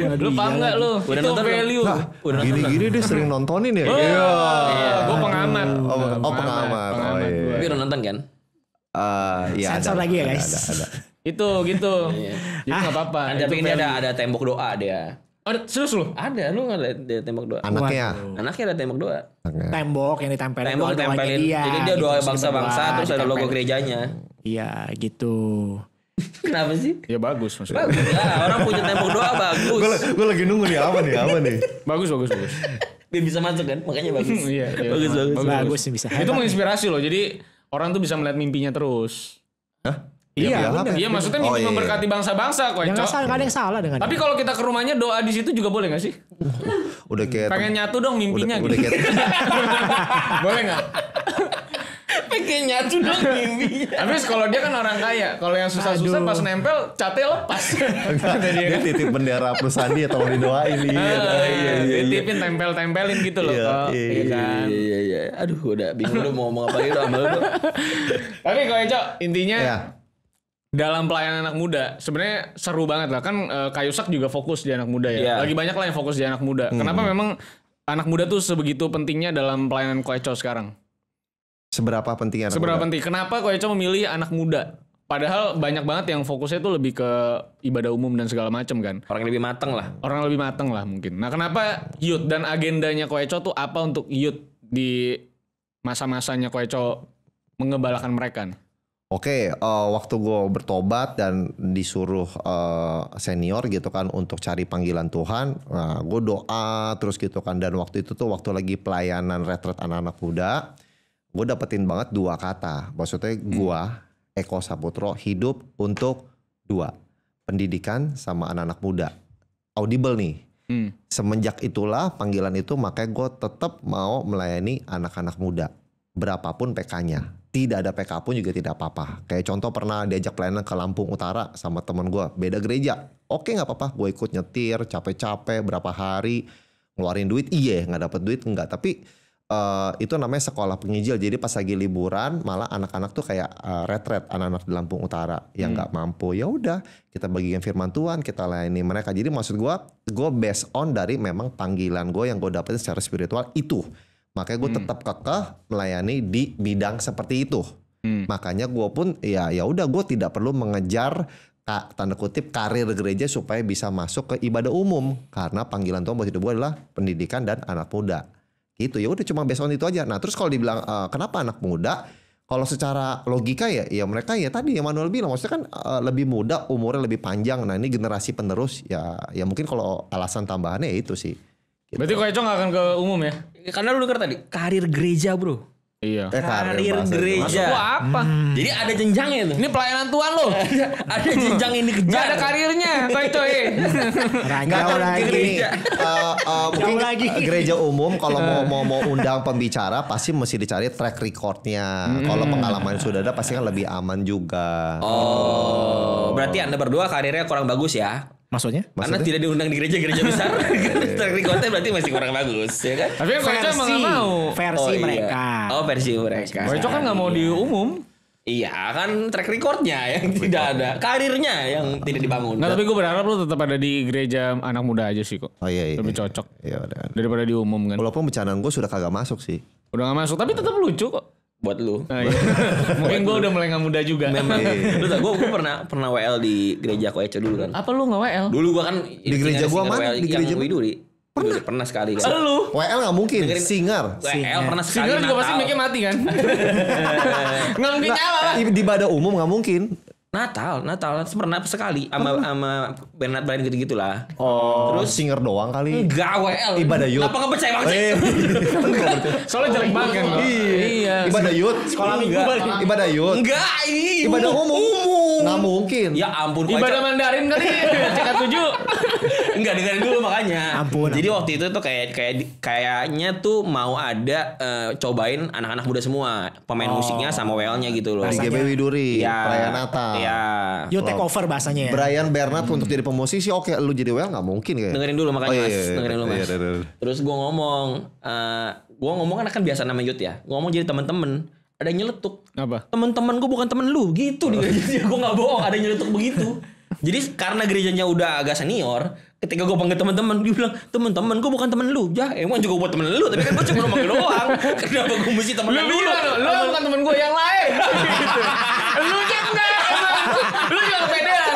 Iya lu paham nggak lu? Udah itu nonton value. Nah, udah gini gini dia sering nontonin ya. Oh, iya. Gue pengamat. Oh, pengamat. Oh, pengamat. Oh, iya. Tapi udah nonton kan? Uh, ya Sensor ada, lagi ya guys. Ada, ada, ada. itu gitu. Jadi iya. ah, gak apa-apa. Ada pengen ada ada tembok doa dia. Oh, serius lu? Ada, lu nggak ada, dia tembok doa? Anaknya? Waduh. Anaknya ada tembok doa. Okay. Tembok yang ditempelin. Tembok ditempelin. Dia, Jadi dia gitu, doa bangsa-bangsa, gitu, terus ada logo gerejanya. Iya, gitu. Kenapa sih? Ya bagus maksudnya. Bagus lah, orang punya tembok doa bagus. gue lagi nunggu nih apa nih, apa nih. bagus, bagus, bagus. Dia bisa masuk kan, makanya bagus. iya, iya, bagus, bagus, bagus, bagus. Bagus, bagus. bisa. Itu menginspirasi loh, jadi orang tuh bisa melihat mimpinya terus. Hah? Iya, iya, iya maksudnya mimpi oh, iya. iya. memberkati bangsa-bangsa kok. Jangan salah, ada yang salah dengan. Tapi kalau kita ke rumahnya doa di situ juga boleh gak sih? udah kayak pengen nyatu dong mimpinya udah, gitu. Udah kayak... boleh nggak? pengen nyatu dong mimpi habis kalau dia kan orang kaya kalau yang susah-susah pas nempel catnya lepas dia titip bendera perusahaan dia ya, tolong didoain dia. ah, iya, iya, titipin iya, iya. tempel-tempelin gitu loh iya, iya, iya, kan? iya, iya, iya, aduh udah bingung lu mau ngomong apa lagi sama lu tapi kalau Eco intinya ya. Dalam pelayanan anak muda, sebenarnya seru banget lah kan e, eh, Kayusak juga fokus di anak muda ya. Yeah. Lagi banyak lah yang fokus di anak muda. Hmm. Kenapa memang anak muda tuh sebegitu pentingnya dalam pelayanan Koeco sekarang? Seberapa penting anak Seberapa muda? penting? Kenapa Eco memilih anak muda? Padahal banyak banget yang fokusnya itu lebih ke ibadah umum dan segala macam kan. Orang lebih mateng lah. Orang lebih mateng lah mungkin. Nah kenapa youth dan agendanya Eco tuh apa untuk youth di masa-masanya Eco mengembalakan mereka Oke, uh, waktu gue bertobat dan disuruh uh, senior gitu kan untuk cari panggilan Tuhan, nah, gue doa terus gitu kan. Dan waktu itu tuh waktu lagi pelayanan retret anak-anak muda, -anak gue dapetin banget dua kata. Maksudnya gue hmm. Eko Saputro hidup untuk dua pendidikan sama anak-anak muda. Audible nih. Hmm. Semenjak itulah panggilan itu makanya gue tetap mau melayani anak-anak muda berapapun PK-nya. Tidak ada PK pun juga tidak apa-apa. Kayak contoh pernah diajak pelayanan ke Lampung Utara sama temen gue, beda gereja. Oke gak apa-apa, gue ikut nyetir, capek-capek, berapa hari, ngeluarin duit, iya gak dapet duit, enggak, Tapi Eh, itu namanya sekolah penginjil. Jadi pas lagi liburan malah anak-anak tuh kayak uh, retret anak-anak di Lampung Utara yang hmm. nggak hmm. mampu. Ya udah kita bagikan firman Tuhan, kita layani mereka. Jadi maksud gue, gue based on dari memang panggilan gue yang gue dapet secara spiritual itu. Makanya gue hmm. tetap kekeh melayani di bidang seperti itu. Hmm. Makanya gue pun ya ya udah gue tidak perlu mengejar tanda kutip karir gereja supaya bisa masuk ke ibadah umum karena panggilan Tuhan buat hidup gue adalah pendidikan dan anak muda itu ya udah cuma based on itu aja nah terus kalau dibilang uh, kenapa anak muda kalau secara logika ya ya mereka ya tadi yang Manuel bilang maksudnya kan uh, lebih muda umurnya lebih panjang nah ini generasi penerus ya ya mungkin kalau alasan tambahannya ya itu sih gitu. berarti kok Eco gak akan ke umum ya karena lu denger tadi karir gereja bro Iya. Karir gereja. Masuk gua apa? Hmm. Jadi ada jenjangnya tuh. Ini pelayanan Tuhan loh. ada jenjang ini kejar. Gak ada karirnya, coy coy. Ranjau lagi. Gereja. Uh, uh, mungkin lagi. gereja umum kalau mau mau mau undang pembicara pasti mesti dicari track recordnya. Hmm. Kalau pengalaman sudah ada pasti kan lebih aman juga. Oh, oh. berarti anda berdua karirnya kurang bagus ya? Maksudnya? Maksudnya? Karena tidak diundang di gereja-gereja besar. track recordnya berarti masih kurang bagus, ya kan? Tapi versi, mereka gak mau. Versi oh, iya. mereka. Oh, versi mereka. Mereka kan nggak mau diumum. Iya kan track recordnya yang Record. tidak ada karirnya yang oh. tidak dibangun. Nah tapi gue berharap lo tetap ada di gereja anak muda aja sih kok. Oh iya, iya lebih iya. cocok. Iya, iya. daripada kan. Walaupun bercanda gue sudah kagak masuk sih. Udah gak masuk tapi tetap lucu kok buat lu. Oh, iya. Mungkin gue udah mulai nggak muda juga. Memang. Lu gua gue pernah pernah WL di gereja Koeco dulu kan. Apa lu nggak WL? Dulu gua kan di gereja gua mana? Di gereja Widuri dulu Pernah. pernah sekali kan. Lu? WL gak mungkin. Dengerin, singer. WL pernah sekali. Singer juga pasti mikir mati kan. nggak mungkin nyala lah. Di, di badan umum gak mungkin. Natal, Natal pernah sekali sama sama Bernard Bryan gitu gitulah. Oh, terus singer doang kali. Enggak, WL. Ibadah Yud. Apa percaya banget sih? Eh, iya. Soalnya jelek banget kan. Iya. Ibadah Yud. Sekolah minggu. Ibadah Yud. Enggak, ini ibadah umum mungkin. Nggak mungkin. Ya ampun. Ibadah Mandarin kali. Cekat tujuh. Enggak dengerin dulu makanya. Ampun. Jadi ampun. waktu itu tuh kayak kayak kayaknya tuh mau ada uh, cobain anak-anak muda semua pemain oh. musiknya sama welnya gitu loh. Dari GB Widuri, ya. Brian Nata. Ya. You take over bahasanya ya. Brian Bernard hmm. untuk jadi pemusisi oke, lu jadi well nggak mungkin kayak. Dengerin dulu makanya oh, iya, iya, Mas, iya. dengerin dulu iya, Mas. Iya, iya, iya. Terus gue ngomong uh, eh, gue ngomong kan akan biasa nama Yud ya. Gue ngomong jadi temen-temen ada yang nyeletuk. Apa? Teman-teman gue bukan temen lu, gitu oh. dia. gue nggak bohong, ada yang nyeletuk begitu. Jadi karena gerejanya udah agak senior, ketika gue panggil teman-teman, dia bilang teman-teman gue bukan temen lu, ya emang juga buat temen lu, tapi kan gue cuma manggil doang. Kenapa gue mesti temen lu? Lu, lu, lu bukan temen gue yang lain. Gitu. Lu juga lu juga kepedean.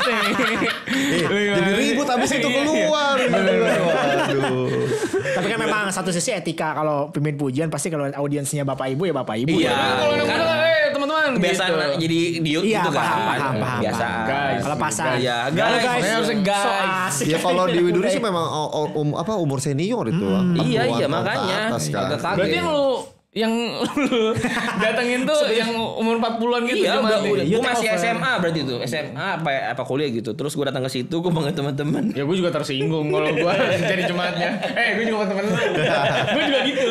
Gitu, Jadi ribut abis itu keluar. Iya, iya. gitu. Aduh. Tapi kan memang iya. satu sisi etika kalau pimpin pujian pasti kalau audiensnya bapak ibu ya bapak ibu. Iya. Ya. teman-teman biasaan gitu. jadi dia iya, gitu kan. Paham, paham, biasa. Guys, kalau pasar. Iya, guys, guys, harus guys. ya kalau di Widuri sih memang um, apa umur senior itu. Hmm. Iya, iya makanya. Atas, kan. Berarti yang lu yang datengin tuh yang umur 40-an gitu iya, cuma gue, gue masih SMA berarti itu SMA apa apa kuliah gitu terus gue datang ke situ gue panggil teman-teman ya gue juga tersinggung kalau gue jadi jemaatnya eh gue juga teman teman gue juga gitu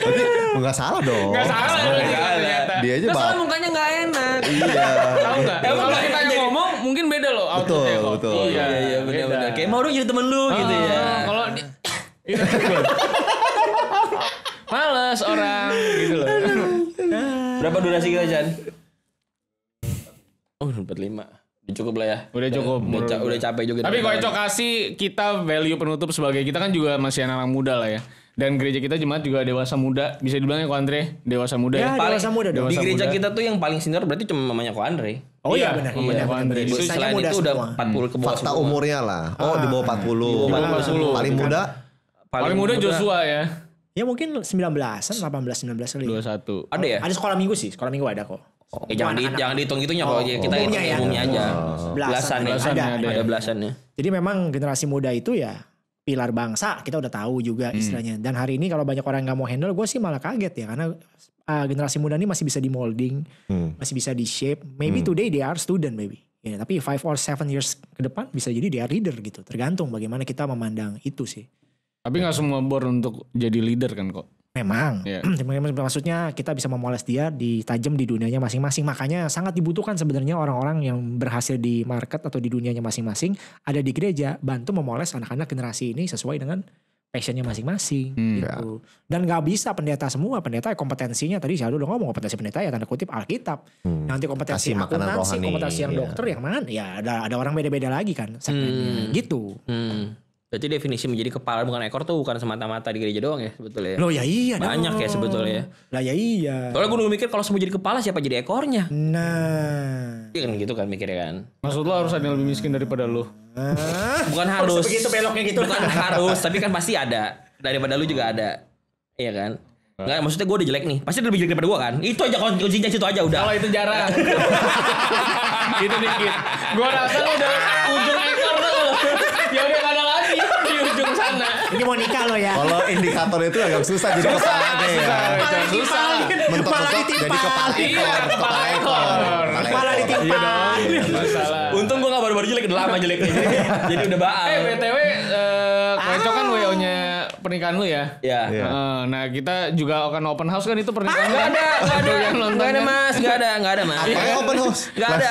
berarti oh, nggak salah dong nggak salah, salah, salah. ternyata dia aja bak mukanya nggak enak iya tahu nggak kalau kita jadi... ngomong mungkin beda loh betul betul iya iya benar-benar iya, kayak mau jadi temen lu gitu ah, ya kalau Iya, iya. Males orang gitu loh. Berapa durasi kita, Chan? Oh, 45 cukup lah ya. Udah cukup. Udah, ca udah capek juga. Tapi kalau cocok kasih kita value penutup sebagai kita kan juga masih anak, -anak muda lah ya. Dan gereja kita jemaat juga dewasa muda. Bisa dibilang ya Ko Andre, dewasa muda. Ya, ya. Paling, dewasa muda dong. Dewasa di gereja muda. kita tuh yang paling senior berarti cuma mamanya Ko Andre. Oh iya, iya, benar. Mamanya iya, Ko Andre. Itu selain itu semua. udah 40 ke bawah Fakta semua. umurnya lah. Oh, ah, di bawah 40. Ah, di bawah 40. Paling muda paling, paling muda, Joshua ya. Ya mungkin 19-an, 18 19 kali. 21. Ada ya? Ada sekolah minggu sih, sekolah minggu ada kok. Oh, eh, jangan di, jangan dihitung itunya oh, kalau kita umumnya, ya, aja. Belasan, ya, belasan ada, ya, ada, ada ya. belasannya. Jadi memang generasi muda itu ya pilar bangsa kita udah tahu juga hmm. istilahnya. Dan hari ini kalau banyak orang nggak mau handle, gue sih malah kaget ya karena uh, generasi muda ini masih bisa di molding, hmm. masih bisa di shape. Maybe hmm. today they are student maybe. Ya, tapi five or seven years ke depan bisa jadi they are leader gitu. Tergantung bagaimana kita memandang itu sih. Tapi nggak semua bor untuk jadi leader kan kok. Memang, yeah. Iya. maksudnya kita bisa memoles dia di tajam di dunianya masing-masing. Makanya sangat dibutuhkan sebenarnya orang-orang yang berhasil di market atau di dunianya masing-masing ada di gereja bantu memoles anak-anak generasi ini sesuai dengan passionnya masing-masing hmm. gitu. Iya. Dan nggak bisa pendeta semua, pendeta kompetensinya tadi saya udah ngomong kompetensi pendeta ya tanda kutip Alkitab. Hmm. Nanti kompetensi akuntansi, kompetensi yang yeah. dokter yang mana ya ada ada orang beda-beda lagi kan hmm. gitu. Hmm. Berarti definisi menjadi kepala bukan ekor tuh bukan semata-mata di gereja doang ya sebetulnya. Ya? Loh ya iya Banyak dong. ya sebetulnya. Ya. Lah ya iya. Soalnya gue dulu mikir kalau semua jadi kepala siapa jadi ekornya? Nah. Iya kan gitu kan mikirnya kan. Maksud lo harus ada yang lebih miskin daripada lo. Ah. bukan harus. Begitu beloknya gitu. Bukan harus, tapi kan pasti ada. Daripada lo juga ada. Iya kan? Enggak, maksudnya gue udah jelek nih. Pasti lebih jelek daripada gue kan? Itu aja kuncinya situ aja udah. Kalau itu jarang. itu dikit. Gue rasa lo udah ujung Ini mau nikah lo ya. Kalau indikator itu agak susah jadi deh ya. Susah, susah. Mentok-mentok jadi kepala ekor, kepala iya. ekor. Kepala iya ditimpal. Iya Untung gue gak baru-baru jelek, udah lama jeleknya. Jadi udah baal. Eh BTW, eh, Kocok kan WO-nya pernikahan lu ya? Iya. Yeah. Iya. nah, kita juga akan open house kan itu pernikahan. Enggak ah, ada, enggak ada. yang nonton. Enggak ya. ada, Mas. Enggak ada, enggak ada, Mas. Apa open house? Enggak ada.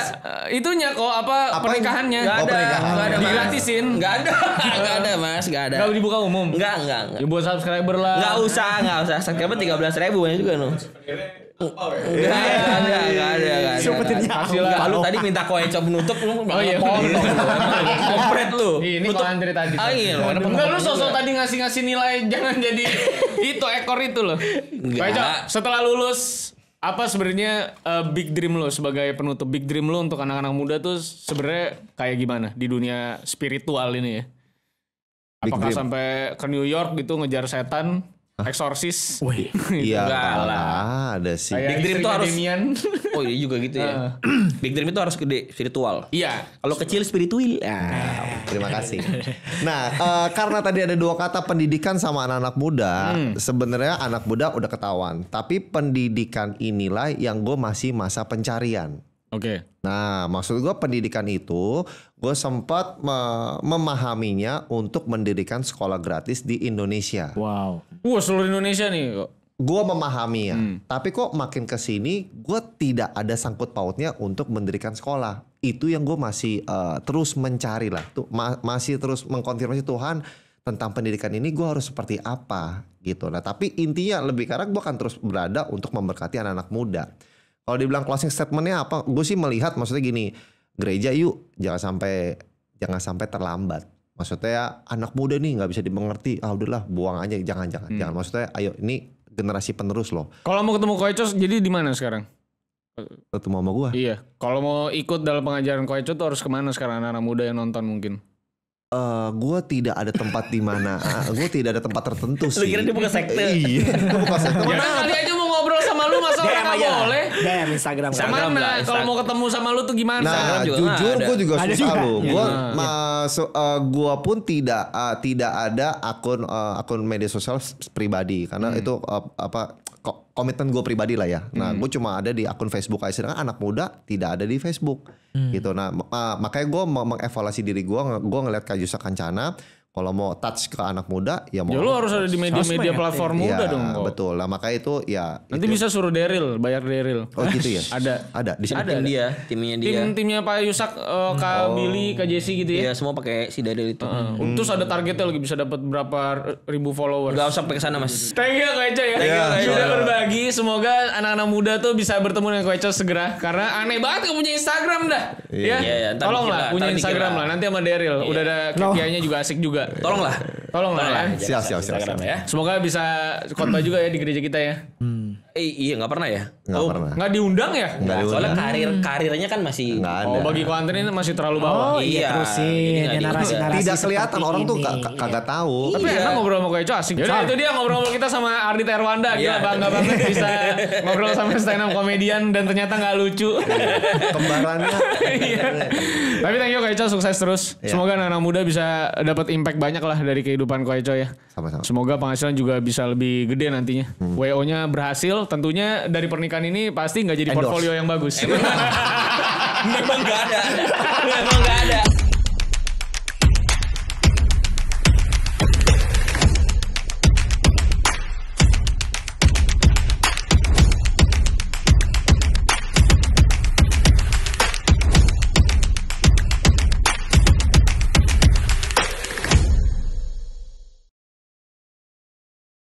itunya kok apa, pernikahannya? Enggak oh, ada. Enggak ada. Dilatihin? Enggak ada. Enggak ada, Mas. Enggak ada. Enggak dibuka umum. Enggak, enggak, enggak. Ya buat subscriber lah. Enggak usah, enggak usah. Subscriber 13.000 aja juga, loh enggak, enggak, enggak ada, enggak ada. Sepertinya Kalau tadi minta koin cop nutup lu oh, malah oh, iya, Kompret lu. Ini nutup antri tadi. Ah, iya, enggak lu sosok tadi ngasih-ngasih nilai jangan jadi itu ekor itu loh. Enggak. Setelah lulus apa sebenarnya uh, big dream lo sebagai penutup big dream lo untuk anak-anak muda tuh sebenarnya kayak gimana di dunia spiritual ini ya? Apakah sampai ke New York gitu ngejar setan Exorcist. Wih, iya lah. ada sih. Big Dream itu harus Oh iya juga gitu ya. Big Dream itu harus gede spiritual. Iya. Kalau kecil spiritual. Ah, eh. terima kasih. Nah, uh, karena tadi ada dua kata pendidikan sama anak-anak muda, hmm. sebenarnya anak muda udah ketahuan, tapi pendidikan inilah yang gue masih masa pencarian. Oke. Okay. Nah, maksud gue pendidikan itu, gue sempat me memahaminya untuk mendirikan sekolah gratis di Indonesia. Wow. Wah, seluruh Indonesia nih kok. Gue memahami ya, hmm. tapi kok makin kesini gue tidak ada sangkut pautnya untuk mendirikan sekolah. Itu yang gue masih uh, terus mencari lah, tuh ma masih terus mengkonfirmasi Tuhan tentang pendidikan ini gue harus seperti apa gitu. Nah, tapi intinya lebih karena gue akan terus berada untuk memberkati anak-anak muda kalau dibilang closing statementnya apa? Gue sih melihat maksudnya gini, gereja yuk jangan sampai jangan sampai terlambat. Maksudnya anak muda nih nggak bisa dimengerti. Ah udahlah buang aja jangan jangan hmm. jangan. Maksudnya ayo ini generasi penerus loh. Kalau mau ketemu Koecos jadi di mana sekarang? Ketemu sama gue Iya. Kalau mau ikut dalam pengajaran Koecos tuh harus kemana sekarang anak-anak muda yang nonton mungkin? Uh, eh, gue tidak ada tempat di mana, uh, gue tidak ada tempat tertentu sih. Lu kira dia buka sekte? Iya, gue buka sekte. Mana? Ya, sama lu masa orang aja. boleh? DM Instagram. Instagram Mana kalau mau ketemu sama lu tuh gimana? Nah, juga jujur nah, gue juga ada susah lu. Gue iya. masuk iya. uh, gue pun tidak uh, tidak ada akun uh, akun media sosial pribadi karena hmm. itu uh, apa komitmen gue pribadi lah ya. Nah, hmm. gue cuma ada di akun Facebook aja. Sedangkan anak muda tidak ada di Facebook. Hmm. Gitu. Nah, makanya gue mengevaluasi diri gue. Gue ngeliat Kak Yusa Kancana kalau mau touch ke anak muda ya mau ya lu harus ada di media-media ya? platform ya. muda dong kok. betul lah makanya itu ya nanti itu. bisa suruh Deril bayar Deril oh gitu ya ada ada di sini ada, tim dia timnya dia tim timnya Pak Yusak uh, Kak oh. Billy Kak Jesse gitu ya iya semua pakai si Deril itu uh, hmm. terus ada targetnya lagi bisa dapat berapa ribu followers Gak usah ke sana mas thank you Kak Eco ya thank you yeah. sudah berbagi semoga anak-anak muda tuh bisa bertemu dengan Kak Eco segera karena aneh banget kamu punya Instagram dah yeah. ya yeah, yeah, tolong lah punya Instagram lah nanti sama Deril udah ada iya. kpi juga asik juga juga. Tolonglah. Tolonglah. Siap, siap, siap, siap. Ya. Semoga bisa khotbah juga ya di gereja kita ya. Hmm. Eh, iya nggak pernah ya? Nggak oh, pernah. Nggak diundang ya? Nggak diundang. Soalnya karir karirnya kan masih. Gak Oh bagi konten ini masih terlalu bawah. Oh, iya. iya, iya, narasi, narasi Tidak kelihatan orang tuh kagak tahu. Iya. Tapi iya. enak ngobrol sama iya, asik. Yaudah itu dia ngobrol iya, kita sama Ardi Terwanda. Gila iya. bangga banget bisa ngobrol sama stand up komedian dan ternyata nggak lucu. Iya, kembarannya. Tapi thank you iya, sukses terus. Semoga anak-anak muda bisa dapat impact banyak lah dari kehidupan iya, ya. Sama-sama. Semoga penghasilan juga bisa lebih gede nantinya. Hmm. WO-nya berhasil gagal, tentunya dari pernikahan ini pasti nggak jadi portfolio yang bagus. Memang nggak ada. Memang nggak ada.